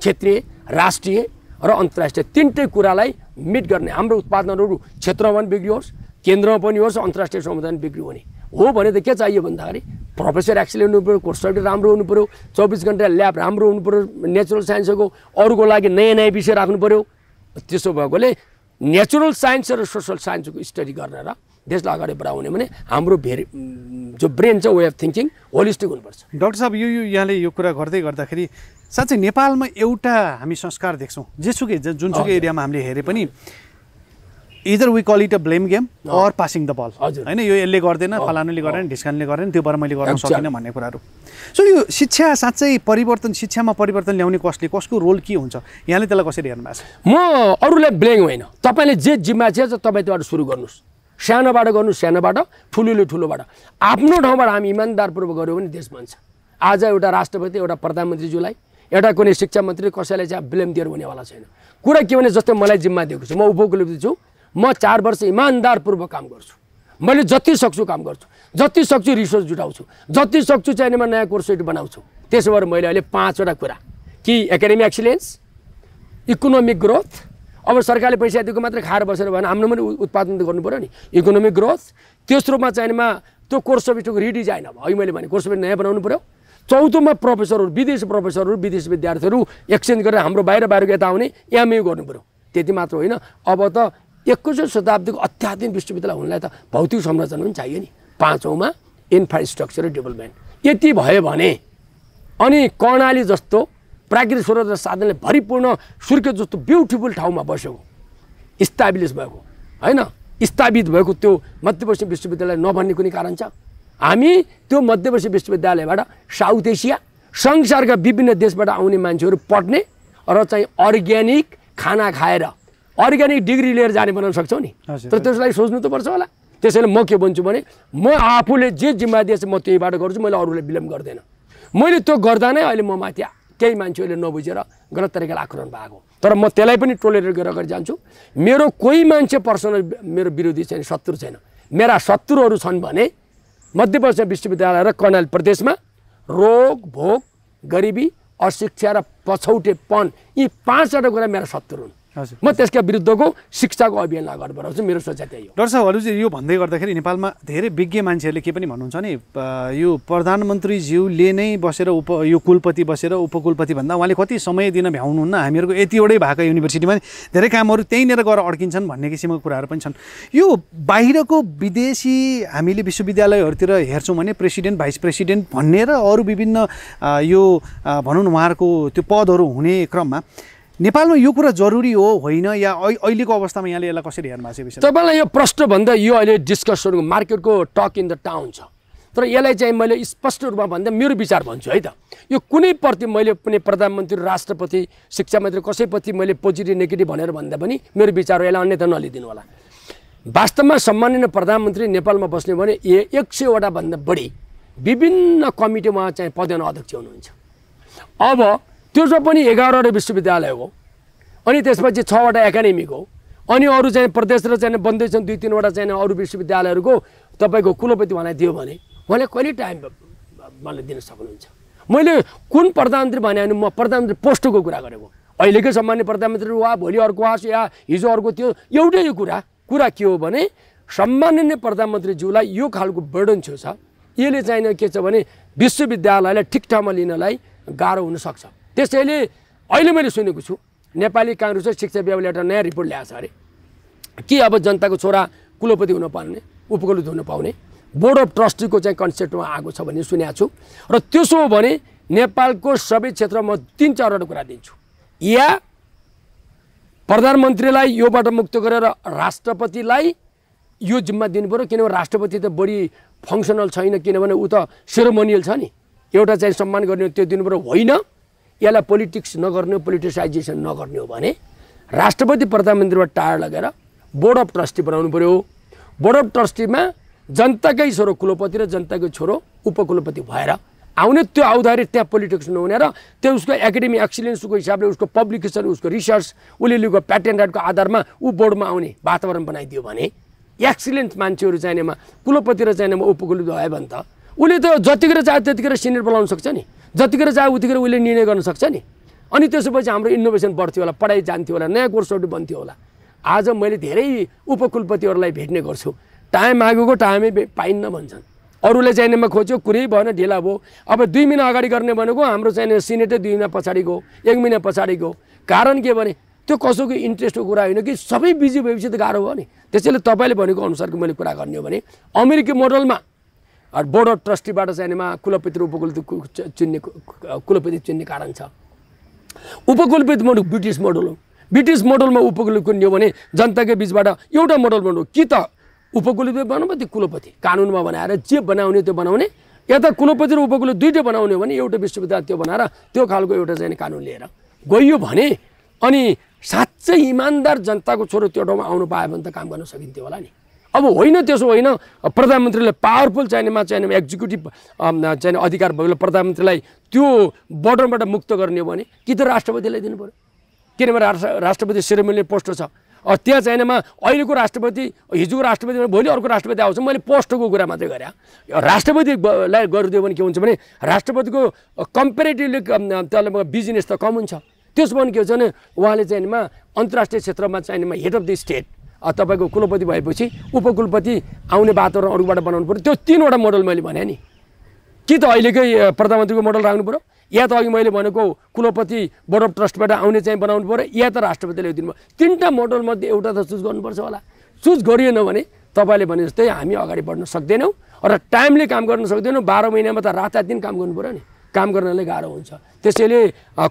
क्षेत्रीय राष्ट्रिय र अन्तर्राष्ट्रिय तिनटै कुरालाई मिट गर्ने हाम्रो उत्पादनहरू क्षेत्रमा पनि बिग्रियोस् केन्द्रमा पनि होस् अन्तर्राष्ट्रिय समुदायमा बिग्रियो भने हो भने त के चाहियो भन्दाखेरि प्रोफेसर एक्सिलेन्ट पऱ्यो कोर्स स्टडी राम्रो हुनु पऱ्यो चौबिस घन्टा ल्याब राम्रो हुनु पऱ्यो नेचुरल साइन्सहरूको अरूको लागि नयाँ नयाँ विषय राख्नु पऱ्यो त्यसो भएकोले नेचुरल साइन्स र सोसल साइन्सको स्टडी गरेर देशलाई अगाडि बढाउने भने हाम्रो भेरी जो ब्रेन छ वे अफ थिङ्किङ होलिस्टिक हुनुपर्छ डक्टर साहब यो यहाँले यो कुरा गर्दै गर्दाखेरि साँच्चै नेपालमा एउटा हामी संस्कार देख्छौँ जेसुकै जुनसुकै एरियामा हामीले हेरे पनि either we call it a blame game or passing the ball होइन यो यसले गर्दैन oh. फलानुले गरेन oh. ढिस्कानले गरेन त्यो भएर मैले गर्न सकिनँ भन्ने कुराहरू सो यो शिक्षा साँच्चै परिवर्तन शिक्षामा परिवर्तन ल्याउने कसले कसको रोल के हुन्छ यहाँले त्यसलाई कसरी हेर्नु भएको छ म अरूलाई ब्लेम होइन तपाईँले जे जिम्मा छ तपाईँ त्योबाट सुरु गर्नुहोस् सानोबाट गर्नु सानोबाट ठुलोले ठुलोबाट आफ्नो ठाउँबाट हामी इमान्दारपूर्वक गऱ्यौँ भने देश भन्छ आज एउटा राष्ट्रपति एउटा प्रधानमन्त्रीज्यूलाई एउटा कुनै शिक्षा मन्त्री कसैलाई चाहिँ ब्लेम दिएर हुनेवाला छैन कुरा के भने जस्तै मलाई जिम्मा दिएको छु म उपकुलपति छु म चार वर्ष इमान्दारपूर्वक काम गर्छु मैले जति सक्छु काम गर्छु जति सक्छु रिसोर्स जुटाउँछु जति सक्छु म नयाँ कोर्सहरू बनाउँछु त्यसो भएर मैले अहिले पाँचवटा कुरा कि एकाडेमिक एक्सिलेन्स इकोनोमिक ग्रोथ अब सरकारले पैसा दिएको मात्रै खाएर बसेर भएन हाम्रो पनि उत्पादन त गर्नु पऱ्यो नि इकोनोमिक ग्रोथ तेस्रोमा चाहिनेमा त्यो कोर्स अफ रिडिजाइन अब अहिले मैले भने कोर्स अफ नयाँ बनाउनु पऱ्यो चौथोमा प्रोफेसरहरू विदेश प्रोफेसरहरू विदेश विद्यार्थीहरू एक्सचेन्ज गरेर हाम्रो बाहिर बाहिरको यता आउने एमए गर्नु पऱ्यो त्यति मात्र होइन अब त एकैस शताब्दीको अत्याधुनिक विश्वविद्यालय हुनलाई त भौतिक संरचना पनि चाहियो नि पाँचौँमा इन्फ्रास्ट्रक्चर डेभलपमेन्ट यति भयो भने अनि कर्णाली जस्तो प्राकृतिक स्रोत साधनले भरिपूर्ण सूर्य जस्तो ब्युटिफुल ठाउँमा बसेको इस्टाब्लिस भएको होइन स्थापित भएको त्यो मध्यपश्चिम विश्वविद्यालय नभन्ने कुनै कारण छ हामी त्यो मध्यपश्चिम विश्वविद्यालयबाट साउथ एसिया संसारका विभिन्न देशबाट आउने मान्छेहरू पढ्ने र चाहिँ अर्ग्यानिक खाना खाएर अर्ग्यानिक डिग्री लिएर जाने बनाउन सक्छौँ नि तर त्यसलाई सोच्नु त पर्छ होला त्यसैले म के भन्छु भने म आफूले जे जिम्मा दिएछ म त्यहीबाट गर्छु मैले अरूलाई विलम्ब गर्दैन मैले त्यो गर्दा नै अहिले म माथि केही मान्छेहरूले नबुझेर गलत तरिकाले आक्रमण भएको तर म त्यसलाई पनि टोलेरेट गरेर गरेर जान्छु मेरो कोही मान्छे पर्सनल मेरो विरोधी छैन शत्रु छैन मेरा शत्रुहरू छन् भने मध्यप्रदेश विश्वविद्यालय र कर्णाली प्रदेशमा रोग भोग गरिबी अशिक्षा र पछौटेपन यी पाँचवटा कुरा मेरा शत्रु हुन् म त्यसका विरुद्धको शिक्षाको अभियानलाई अगाडि बढाउँछु मेरो सोचाइ त्यही हो डाक्टर साहब हजुर यो भन्दै गर्दाखेरि नेपालमा धेरै विज्ञ मान्छेहरूले के पनि भन्नुहुन्छ नि यो प्रधानमन्त्रीज्यूले नै बसेर उप यो कुलपति बसेर उपकुलपति भन्दा उहाँले कति समय दिन भ्याउनुहुन्न हामीहरूको यतिवटै भएको युनिभर्सिटीमा धेरै कामहरू त्यहीँनिर गएर अड्किन्छन् भन्ने किसिमको कुराहरू पनि छन् यो बाहिरको विदेशी हामीले विश्वविद्यालयहरूतिर हेर्छौँ भने प्रेसिडेन्ट भाइस प्रेसिडेन्ट भन्ने र अरू विभिन्न यो भनौँ न उहाँहरूको त्यो पदहरू हुने क्रममा नेपालमा यो कुरा जरुरी हो होइन या अहिलेको अवस्थामा यहाँले यसलाई कसरी हेर्नु भएको छ तपाईँलाई यो प्रश्नभन्दा यो अहिले डिस्कसन मार्केटको टक इन द टाउन छ तर यसलाई चाहिँ मैले स्पष्ट रूपमा भन्दा मेरो विचार भन्छु है त यो कुनैप्रति मैले कुनै प्रधानमन्त्री राष्ट्रपति शिक्षा मन्त्री कसैप्रति मैले पोजिटिभ नेगेटिभ भनेर भन्दा पनि मेरो विचार हो यसलाई अन्यथा नलिदिनु होला वास्तवमा सम्माननीय प्रधानमन्त्री नेपालमा बस्ने भने ए एक भन्दा बढी विभिन्न कमिटीमा चाहिँ पदेन अध्यक्ष हुनुहुन्छ अब त्यो जो पनि एघारवटा विश्वविद्यालय हो अनि त्यसपछि छवटा एकाडेमिक हो अनि अरू चाहिँ प्रदेश र चाहिँ बन्दै छन् दुई तिनवटा चाहिँ अरू विश्वविद्यालयहरूको तपाईँको कुलपति उहाँलाई दियो भने उहाँले कहिले टाइम मलाई दिन सक्नुहुन्छ मैले कुन प्रधानमन्त्री भने म प्रधानमन्त्री पोस्टको कुरा गरेको अहिलेकै सामान्य प्रधानमन्त्री वा भोलि अर्को आस या हिजो अर्को थियो एउटै यो कुरा कुरा के हो भने सम्माननीय प्रधानमन्त्रीज्यूलाई यो खालको बर्डन छ यसले चाहिँ के छ भने विश्वविद्यालयलाई ठिक ठाउँमा लिनलाई गाह्रो हुनसक्छ त्यसैले अहिले मैले सुनेको छु नेपाली काङ्ग्रेस शिक्षा विभागले एउटा नयाँ रिपोर्ट ल्याएको छ अरे कि अब जनताको छोरा कुलपति हुन पाउने उपकुलित हुन पाउने बोर्ड अफ ट्रस्टीको चाहिँ कन्सेप्टमा आएको छ भन्ने सुनेको छु र त्यसो हो भने नेपालको सबै क्षेत्रमा तिन चारवटा कुरा दिन्छु या प्रधानमन्त्रीलाई योबाट मुक्त गरेर राष्ट्रपतिलाई यो जिम्मा दिनु पऱ्यो किनभने राष्ट्रपति त बढी फङ्सनल छैन किनभने ऊ त सेरोमोनियल छ नि एउटा चाहिँ सम्मान गर्ने त्यो दिनु पऱ्यो होइन यसलाई पोलिटिक्स नगर्ने पोलिटिसाइजेसन नगर्ने हो भने राष्ट्रपति प्रधानमन्त्रीबाट टाढा लगेर बोर्ड अफ ट्रस्टी बनाउनु पऱ्यो बोर्ड अफ ट्रस्टीमा जनताकै छोरो कुलपति र जनताकै छोरो उपकुलपति भएर आउने त्यो आउँदाखेरि त्यहाँ पोलिटिक्स नहुने र त्यो उसको एकाडेमिक एक्सिलेन्सको हिसाबले उसको पब्लिकेसन उसको रिसर्च उसले लिएको प्याटेन्ट राइटको आधारमा ऊ बोर्डमा आउने वातावरण बनाइदियो भने एक्सिलेन्स मान्छेहरू चाहिनेमा कुलपति र चाहिनेमा उपकुलपति भयो भने त उसले त जतिखेर चाहे त्यतिखेर सिनियर बोलाउन सक्छ नि जतिखेर चाहे उतिखेर उसले निर्णय गर्न सक्छ नि अनि त्यसपछि हाम्रो इनोभेसन बढ्थ्यो होला पढाइ जान्थ्यो होला नयाँ कोर्सहरू बन्थ्यो होला आज मैले धेरै उपकुलपतिहरूलाई भेट्ने गर्छु टाइम मागेको टाइमै पाइन्न भन्छन् अरूले चाहिनेमा खोज्यो कुरै भएन ढिला भयो अब दुई महिना अगाडि गर्ने भनेको हाम्रो चाहिने सिनेटै दुई महिना पछाडि गयो एक महिना पछाडि गयो कारण के भने त्यो कसैको इन्ट्रेस्टको कुरा होइन कि सबै बिजी भएपछि त गाह्रो भयो नि त्यसैले तपाईँले भनेको अनुसारको मैले कुरा गर्ने हो भने अमेरिकी मोडलमा बोर्ड अफ ट्रस्टीबाट चाहिनेमा कुलपति र उपकुलपति चिन्ने कुलपति चिन्ने कारण छ उपकुलपित मोडल ब्रिटिस मोडल हो ब्रिटिस मोडलमा उपकुलित कुन्यो भने जनताकै बिचबाट एउटा मोडल बनाउनु कि त उपकुलित बनाउनु कि कुलपति कानुनमा बनाएर जे बनाउने त्यो बनाउने यता कुलपति र उपकुलित दुइटै बनाउने हो भने एउटा विश्वविद्यालय त्यो बनाएर त्यो खालको एउटा चाहिँ कानुन लिएर गइयो भने अनि साँच्चै इमान्दार जनताको छोरो त्यो ठाउँमा आउनु पायो भने त काम गर्न सकिन्थ्यो होला नि अब होइन त्यसो होइन प्रधानमन्त्रीले पावरफुल चाहिनेमा चाहिने एक्जिक्युटिभ चाहिने अधिकार भएको प्रधानमन्त्रीलाई त्यो बोर्डरबाट मुक्त गर्ने हो भने कि त राष्ट्रपतिलाई दिनु पऱ्यो किनभने राष्ट्र राष्ट्रपति सेरोमोनियल पोस्ट छ त्यहाँ चाहिनेमा अहिलेको राष्ट्रपति हिजोको राष्ट्रपति भोलि अर्को राष्ट्रपति आउँछ मैले पोस्टको कुरा मात्रै गरेँ राष्ट्रपतिलाई गरिदियो भने के हुन्छ भने राष्ट्रपतिको कम्पेरिटिभली त्यसलाई बिजनेस त कम हुन्छ त्यसो भने के हुन्छ भने उहाँले चाहिनेमा अन्तर्राष्ट्रिय क्षेत्रमा चाहिनेमा हेड अफ द स्टेट तपाईँको कुलपति भएपछि उपकुलपति आउने वातावरण अरूबाट बनाउनु पऱ्यो त्यो तिनवटा मोडल मैले भने नि कि त अहिलेकै प्रधानमन्त्रीको मोडल राख्नु पऱ्यो या त अघि मैले भनेको कुलपति बोर्ड अफ ट्रस्टबाट आउने चाहिँ बनाउनु पऱ्यो या त राष्ट्रपतिले दिनु पऱ्यो तिनवटा मोडलमध्ये एउटा त चुज गर्नुपर्छ होला चुज गरिएन भने तपाईँले भने जस्तै हामी अगाडि बढ्न सक्दैनौँ र टाइमले काम गर्न सक्दैनौँ बाह्र महिनामा त रात दिन काम गर्नु पऱ्यो नि काम गर्नलाई गाह्रो हुन्छ त्यसैले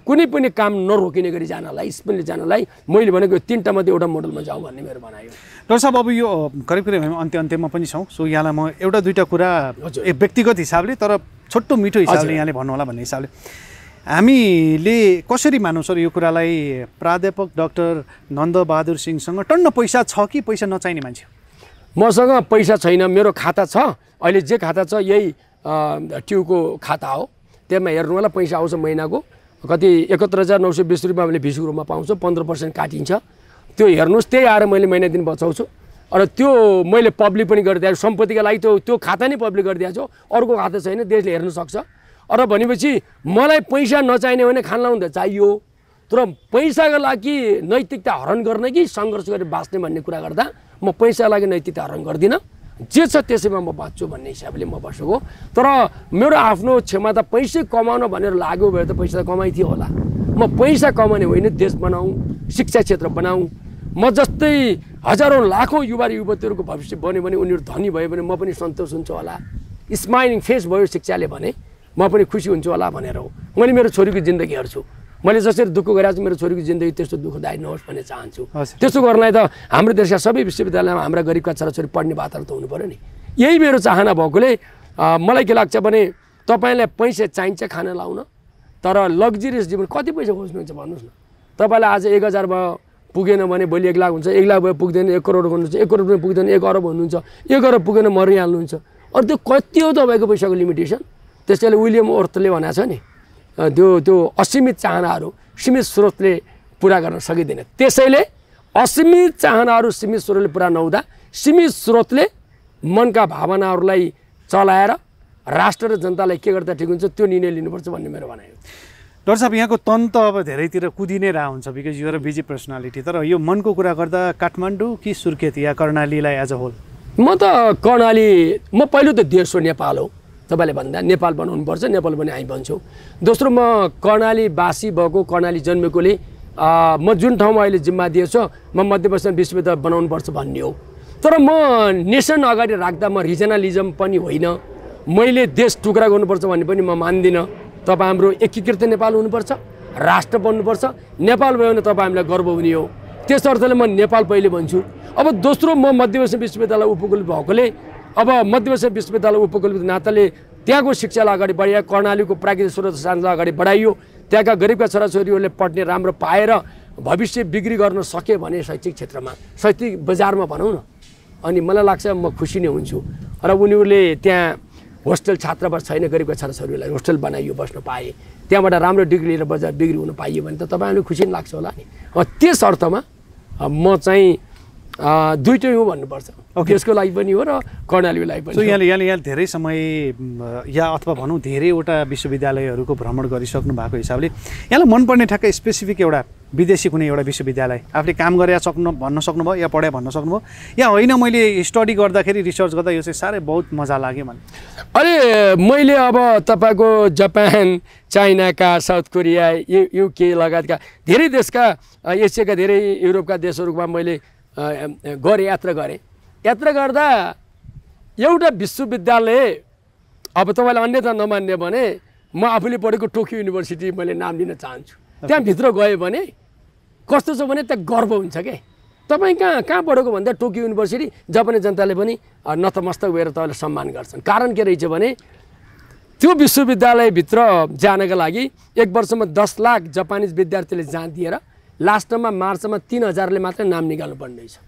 कुनै पनि काम नरोकिने गरी जानलाई स्पिनले जानलाई मैले भनेको तिनवटा मध्ये एउटा मोडलमा जाउँ भन्ने मेरो भनाइ डाक्टर साहब अब यो करिब करिब हामी अन्त्य अन्त्यमा पनि छौँ सो यहाँलाई म एउटा दुईवटा कुरा व्यक्तिगत हिसाबले तर छोटो मिठो हिसाबले यहाँले भन्नु होला भन्ने हिसाबले हामीले कसरी मान्नु सर यो कुरालाई प्राध्यापक डाक्टर नन्दबहादुर सिंहसँग टन्न पैसा छ कि पैसा नचाहिने मान्छे मसँग पैसा छैन मेरो खाता छ अहिले जे खाता छ यही ट्युको खाता हो त्यसमा हेर्नु होला पैसा आउँछ महिनाको कति एकहत्तर हजार नौ सय बिस रुपियाँ मैले भिसुको रुपियाँमा पाउँछु पन्ध्र पर्सेन्ट काटिन्छ त्यो हेर्नुहोस् त्यही आएर मैले महिना दिन बचाउँछु र त्यो मैले पब्लिक पनि गरिदिएको सम्पत्तिका लागि त्यो त्यो खाता नै पब्लिक गरिदिएको छु अर्को खाता छैन देशले हेर्नु सक्छ र भनेपछि मलाई पैसा नचाहिने भने खान त चाहियो तर पैसाको लागि नैतिकता हरण गर्ने कि सङ्घर्ष गरेर बाँच्ने भन्ने कुरा गर्दा म पैसाको लागि नैतिकता हरण गर्दिनँ जे छ त्यसैमा म बाँच्छु भन्ने हिसाबले म बसेको तर मेरो आफ्नो क्षमता पैसै कमाउन भनेर लाग्यो भने त पैसा त थियो होला म पैसा कमाउने होइन देश बनाऊँ शिक्षा क्षेत्र बनाऊँ म जस्तै हजारौँ लाखौँ युवा युवतीहरूको भविष्य बन्यो भने उनीहरू धनी भयो भने म पनि सन्तोष हुन्छु होला स्माइलिङ फेस भयो शिक्षाले भने म पनि खुसी हुन्छु होला भनेर हो मैले मेरो छोरीको जिन्दगी हेर्छु मैले जसरी दुःख गरिरहेको छु मेरो छोरीको जिन्दगी त्यस्तो दुःखदायी नहोस् भन्ने चाहन्छु त्यसो गर्नलाई त हाम्रो देशका सबै विश्वविद्यालयमा हाम्रा गरिबका छोराछोरी पढ्ने वातावरण त हुनु पऱ्यो नि यही मेरो चाहना भएकोले मलाई के लाग्छ भने तपाईँलाई पैसा चाहिन्छ खाना लाउन तर लग्जरियस जीवन कति पैसा खोज्नुहुन्छ भन्नुहोस् न तपाईँलाई आज एक हजार भयो पुगेन भने भोलि एक लाख हुन्छ एक लाख भयो पुग्दैन एक करोड भन्नुहुन्छ एक करोड पुग्दैन एक अरब भन्नुहुन्छ एक अरब पुगेन मरिहाल्नुहुन्छ अरू त्यो कति हो तपाईँको पैसाको लिमिटेसन त्यसैले विलियम ओर्थले भनेको छ नि त्यो त्यो असीमित चाहनाहरू सीमित स्रोतले पुरा गर्न सकिँदैन त्यसैले असीमित चाहनाहरू सीमित स्रोतले पुरा नहुँदा सीमित स्रोतले मनका भावनाहरूलाई चलाएर राष्ट्र र जनतालाई के गर्दा ठिक हुन्छ त्यो निर्णय लिनुपर्छ भन्ने मेरो भनाइ हो डाक्टर साहब यहाँको तन त अब धेरैतिर कुदि नै रह हुन्छ बिकज युआर बिजी पर्सनालिटी तर यो मनको कुरा गर्दा काठमाडौँ कि सुर्खेत या कर्णालीलाई एज अ होल म त कर्णाली म पहिलो त हो नेपाल हो तपाईँले भन्दा नेपाल बनाउनुपर्छ नेपाल पनि हामी भन्छौँ दोस्रो म कर्णाली बासी भएको कर्णाली जन्मेकोले म जुन ठाउँमा अहिले जिम्मा दिएको म मध्यप्रदेश विश्वविद्यालय बनाउनुपर्छ भन्ने हो तर म नेसन अगाडि राख्दा म रिजनलिजम पनि होइन मैले देश टुक्रा गर्नुपर्छ भन्ने पनि म मान्दिनँ तपाईँ हाम्रो एकीकृत नेपाल हुनुपर्छ राष्ट्र बन्नुपर्छ नेपाल भयो भने तपाईँ हामीलाई गर्व हुने हो त्यस अर्थले म नेपाल पहिले भन्छु अब दोस्रो म मध्यप्रदेश विश्वविद्यालय उपकुल भएकोले अब मध्यप्रदेश विश्वविद्यालय उपकुलपति नाताले त्यहाँको शिक्षालाई अगाडि बढायो कर्णालीको प्राकृतिक स्रोत साधनलाई अगाडि बढाइयो त्यहाँका गरिबका छोराछोरीहरूले पढ्ने राम्रो पाएर भविष्य बिक्री गर्न सक्यो भने शैक्षिक क्षेत्रमा शैक्षिक बजारमा भनौँ न अनि मलाई लाग्छ म खुसी नै हुन्छु र उनीहरूले त्यहाँ होस्टेल छात्रावास छैन गरिबका छोराछोरीहरूलाई होस्टेल बनाइयो बस्न पाएँ त्यहाँबाट राम्रो डिग्री लिएर बजार बिक्री हुन पाइयो भने त तपाईँहरूले खुसी नै लाग्छ होला नि त्यस अर्थमा म चाहिँ दुइटै हो भन्नुपर्छ त्यसको लागि पनि हो र कर्णालीको लागि पनि यहाँले यहाँले यहाँ धेरै समय या अथवा भनौँ धेरैवटा विश्वविद्यालयहरूको भ्रमण गरिसक्नु भएको हिसाबले यहाँलाई मनपर्ने ठ्याक्कै स्पेसिफिक एउटा विदेशी कुनै एउटा विश्वविद्यालय आफूले काम गरे सक्नु भन्न सक्नुभयो या पढाइ भन्न सक्नुभयो या होइन मैले स्टडी गर्दाखेरि रिसर्च गर्दा यो चाहिँ साह्रै बहुत मजा लाग्यो भने अरे मैले अब तपाईँको जापान चाइनाका साउथ कोरिया यु युके लगायतका धेरै देशका एसियाका धेरै युरोपका देशहरूमा मैले गरेँ यात्रा गरेँ यात्रा गर्दा एउटा विश्वविद्यालय अब तपाईँले अन्यथा नमान्ने भने म आफूले पढेको टोकियो युनिभर्सिटी मैले नाम लिन चाहन्छु त्यहाँभित्र गयो भने कस्तो छ भने त्यहाँ गर्व हुन्छ क्या तपाईँ कहाँ कहाँ पढेको भन्दा टोकियो युनिभर्सिटी जापानी जनताले पनि नतमस्तक भएर तपाईँलाई सम्मान गर्छन् कारण के रहेछ भने त्यो विश्वविद्यालयभित्र जानका लागि एक वर्षमा दस लाख जापानिज विद्यार्थीले जाँ दिएर लास्टमा मार्चमा तिन हजारले मात्रै नाम निकाल्नु पर्ने रहेछ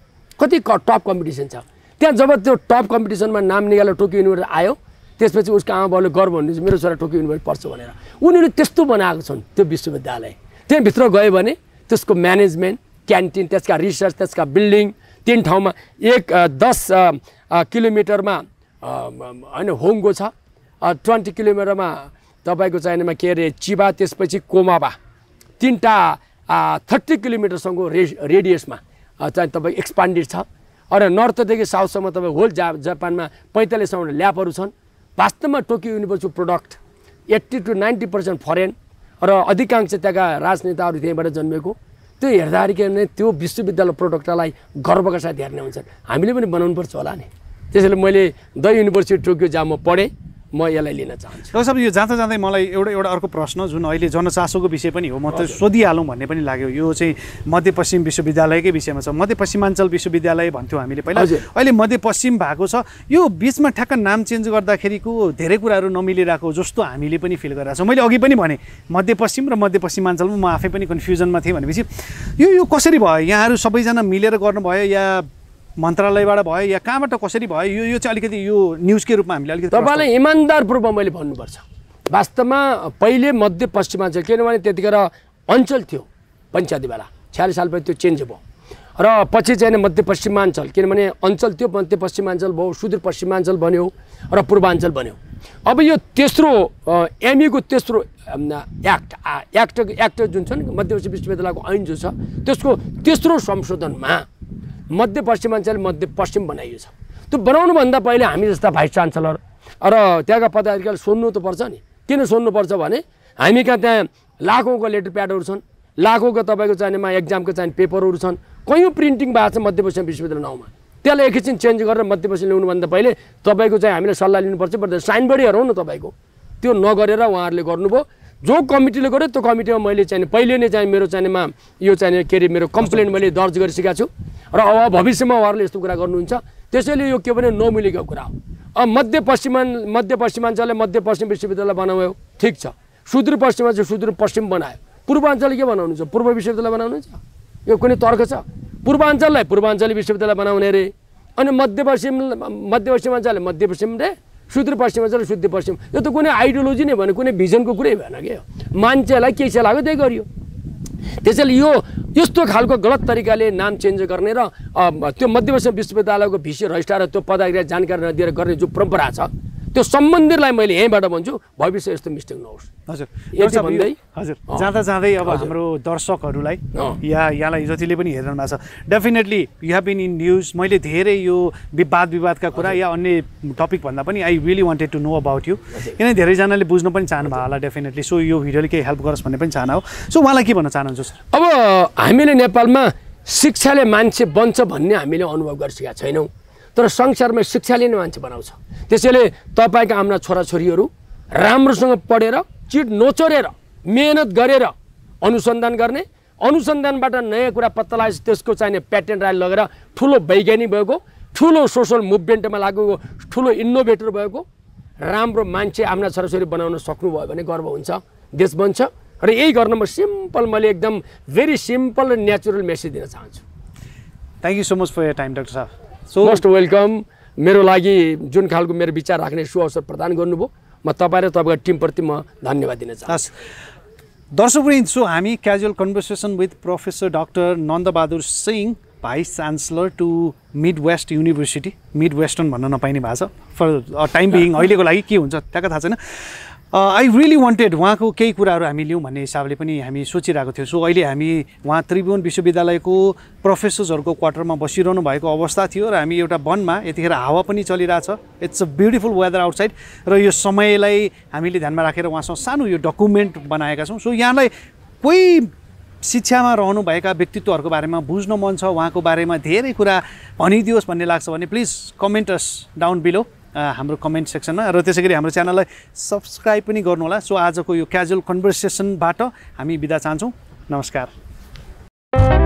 कति टप कम्पिटिसन छ त्यहाँ जब त्यो टप कम्पिटिसनमा नाम निकालेर टोकियो युनिभर्सिटी आयो त्यसपछि उसको आमा बाउले गर्व हुनुहुन्छ मेरो छोरा टोकियो युनिभर्सिटी पढ्छ भनेर उनीहरू त्यस्तो बनाएको छन् त्यो विश्वविद्यालय त्यहाँभित्र गयो भने त्यसको म्यानेजमेन्ट क्यान्टिन त्यसका रिसर्च त्यसका बिल्डिङ तिन ठाउँमा एक दस किलोमिटरमा होइन होङ्गो छ ट्वेन्टी किलोमिटरमा तपाईँको चाहिनेमा के अरे चिबा त्यसपछि कोमाबा तिनवटा थर्टी किलोमिटरसम्मको रे रेडियसमा चाहिँ तपाईँ एक्सपान्डेड छ र नर्थदेखि साउथसम्म तपाईँ होल जा जापानमा पैँतालिसवटा ल्याबहरू छन् वास्तवमा Tokyo university product eighty two ninety percent foreign र अधिकांश त्यहाँका राजनेताहरू त्यहीँबाट जन्मेको त्यो हेर्दाखेरि के भने त्यो विश्वविद्यालय प्रोडक्टलाई गर्वका साथ हेर्ने हुन्छन् हामीले पनि बनाउनुपर्छ होला नि त्यसैले मैले द युनिभर्सिटी टोकियो जहाँ म पढेँ म यसलाई लिन चाहन्छु डक्टर साहब यो जाँदा जाँदै मलाई एउटा एउटा अर्को प्रश्न जुन अहिले जनचासोको विषय पनि हो म त सोधिहालौँ भन्ने पनि लाग्यो यो चाहिँ मध्यपश्चिम विश्वविद्यालयकै विषयमा छ मध्यपश्चिमाञ्चल विश्वविद्यालय भन्थ्यौँ हामीले पहिला अहिले मध्यपश्चिम भएको छ यो बिचमा ठ्याक्क नाम चेन्ज गर्दाखेरिको धेरै कुराहरू नमिलिरहेको जस्तो हामीले पनि फिल गरिरहेको छौँ मैले अघि पनि भने मध्यपश्चिम र मध्यपश्चिमाञ्चलमा म आफै पनि कन्फ्युजनमा थिएँ भनेपछि यो यो कसरी भयो यहाँहरू सबैजना मिलेर गर्नुभयो या मन्त्रालयबाट भयो या कहाँबाट कसरी भयो यो यो चाहिँ अलिकति यो न्युजकै रूपमा हामीले अलिकति तपाईँलाई इमान्दार पूर्वमा मैले भन्नुपर्छ वास्तवमा पहिले मध्य पश्चिमाञ्चल किनभने त्यतिखेर अञ्चल थियो पञ्चायती बेला छ्यालिस सालपछि त्यो चेन्ज भयो र पछि चाहिँ पश्चिमाञ्चल किनभने अञ्चल थियो मध्यपश्चिमाञ्चल भयो सुदूरपश्चिमाञ्चल बन्यो र पूर्वाञ्चल बन्यो अब यो तेस्रो एमएको e तेस्रो एक्ट एक्ट एक्ट जुन छ नि मध्यपश्चिम विश्वविद्यालयको ऐन जो छ त्यसको तेस्रो संशोधनमा मध्य पश्चिमाञ्चल मध्य पश्चिम बनाइयो छ त्यो बनाउनुभन्दा पहिले हामी जस्ता भाइस चान्सलर र त्यहाँका पदाधिकारी सोध्नु त पर्छ नि किन सोध्नुपर्छ भने हामी कहाँ त्यहाँ लाखौँको लेटर प्याडहरू छन् लाखौँको तपाईँको चाहिनेमा एक्जामको चाहिने पेपरहरू छन् कयौँ प्रिन्टिङ भएको छ मध्यपश्चिम विश्वविद्यालय नाउँमा त्यसलाई एकैछिन चेन्ज गरेर मध्यपश्चिम ल्याउनुभन्दा पहिले तपाईँको चाहिँ हामीले सल्लाह लिनुपर्छ साइन हेरौँ न तपाईँको त्यो नगरेर उहाँहरूले गर्नुभयो जो कमिटीले गर्यो त्यो कमिटीमा मैले चाहिँ पहिले नै चाहिँ मेरो चाहिँ यो चाहिँ के अरे मेरो कम्प्लेन मैले दर्ज गरिसकेको छु र अब भविष्यमा उहाँहरूले यस्तो कुरा गर्नुहुन्छ त्यसैले यो के भने नमिलेको कुरा हो अब मध्य मध्य पश्चिमाञ्चलले मध्य पश्चिम विश्वविद्यालय बनायो ठिक छ सुदूरपश्चिमाञ्चल सुदूरपश्चिम बनायो पूर्वाञ्चल के बनाउनुहुन्छ पूर्व विश्वविद्यालय बनाउनुहुन्छ यो कुनै तर्क छ पूर्वाञ्चललाई पूर्वाञ्चली विश्वविद्यालय बनाउने अरे अनि मध्यपश्चिम मध्यपश्चिमाञ्चलले मध्यपश्चिम रे सुदूरपश्चिमाञ्चल शुद्ध पश्चिम यो त कुनै आइडियोलोजी नै भने कुनै भिजनको कुरै भएन क्या मान्छेलाई के लाग्यो त्यही गरियो त्यसैले यो यस्तो खालको गलत तरिकाले नाम चेन्ज गर्ने र त्यो मध्यवर्ष विश्वविद्यालयको भिसी रजिस्ट्रार त्यो पदाग्रिया जानकारी नदिएर गर्ने जो परम्परा छ त्यो सम्बन्धीलाई मैले यहीँबाट भन्छु भविष्य यस्तो मिस्टेक नहोस् हजुर भन्दै हजुर जाँदा जाँदै अब हाम्रो दर्शकहरूलाई या यहाँलाई जतिले पनि हेरिरहनु भएको छ definitely you have been in news मैले धेरै यो विवाद विवादका कुरा या अन्य टपिक भन्दा पनि I really wanted to know about you किनभने धेरैजनाले बुझ्नु पनि चाहनु भयो होला डेफिनेटली सो यो भिडियोले केही हेल्प गरोस् भन्ने पनि चाहना हो सो उहाँलाई के भन्न चाहनुहुन्छ सर अब हामीले नेपालमा शिक्षाले मान्छे बन्छ भन्ने हामीले अनुभव गरिसकेका छैनौँ तर संसारमा शिक्षा लिने मान्छे बनाउँछ त्यसैले तपाईँका आफ्ना छोराछोरीहरू राम्रोसँग पढेर चिट नचोरेर मेहनत गरेर अनुसन्धान गर्ने अनुसन्धानबाट नयाँ कुरा पत्ता लगाएपछि त्यसको चाहिने राय लगेर ठुलो वैज्ञानिक भएको ठुलो सोसल मुभमेन्टमा लागेको ठुलो इनोभेटर भएको राम्रो मान्छे आफ्ना छोराछोरी बनाउन सक्नुभयो भने गर्व हुन्छ देश बन्छ र यही गर्न म सिम्पल मैले एकदम भेरी सिम्पल र नेचुरल मेसेज दिन चाहन्छु thank you so much for your time doctor साहब सो मोस्ट वेलकम मेरो लागि जुन खालको मेरो विचार राख्ने सु अवसर प्रदान गर्नुभयो म तपाईँ र तपाईँको टिमप्रति म धन्यवाद दिन चाहन्छु दर्शक सो हामी casual conversation with professor doctor Nandabahadur Singh vice chancellor to mid west university mid western भन्न नपाइने भएको छ फर टाइम बिङ अहिलेको लागि के हुन्छ त्यहाँको थाहा छैन आई रियली वान्टेड उहाँको केही कुराहरू हामी लिउँ भन्ने हिसाबले पनि हामी सोचिरहेको थियौँ सो अहिले हामी उहाँ त्रिभुवन विश्वविद्यालयको प्रोफेसर्सहरूको क्वार्टरमा बसिरहनु भएको अवस्था थियो र हामी एउटा वनमा यतिखेर हावा पनि चलिरहेछ it's a beautiful weather outside र यो समयलाई हामीले ध्यानमा राखेर उहाँसँग सानो यो डकुमेन्ट बनाएका छौँ सो यहाँलाई कोही शिक्षामा रहनुभएका व्यक्तित्वहरूको बारेमा बुझ्न मन छ उहाँको बारेमा धेरै कुरा भनिदियोस् भन्ने लाग्छ भने प्लिज कमेन्टस डाउन बिलो हाम्रो कमेन्ट सेक्सनमा र त्यसै गरी हाम्रो च्यानललाई सब्सक्राइब पनि गर्नुहोला सो आजको यो क्याजुअल कन्भर्सेसनबाट हामी बिदा चाहन्छौँ नमस्कार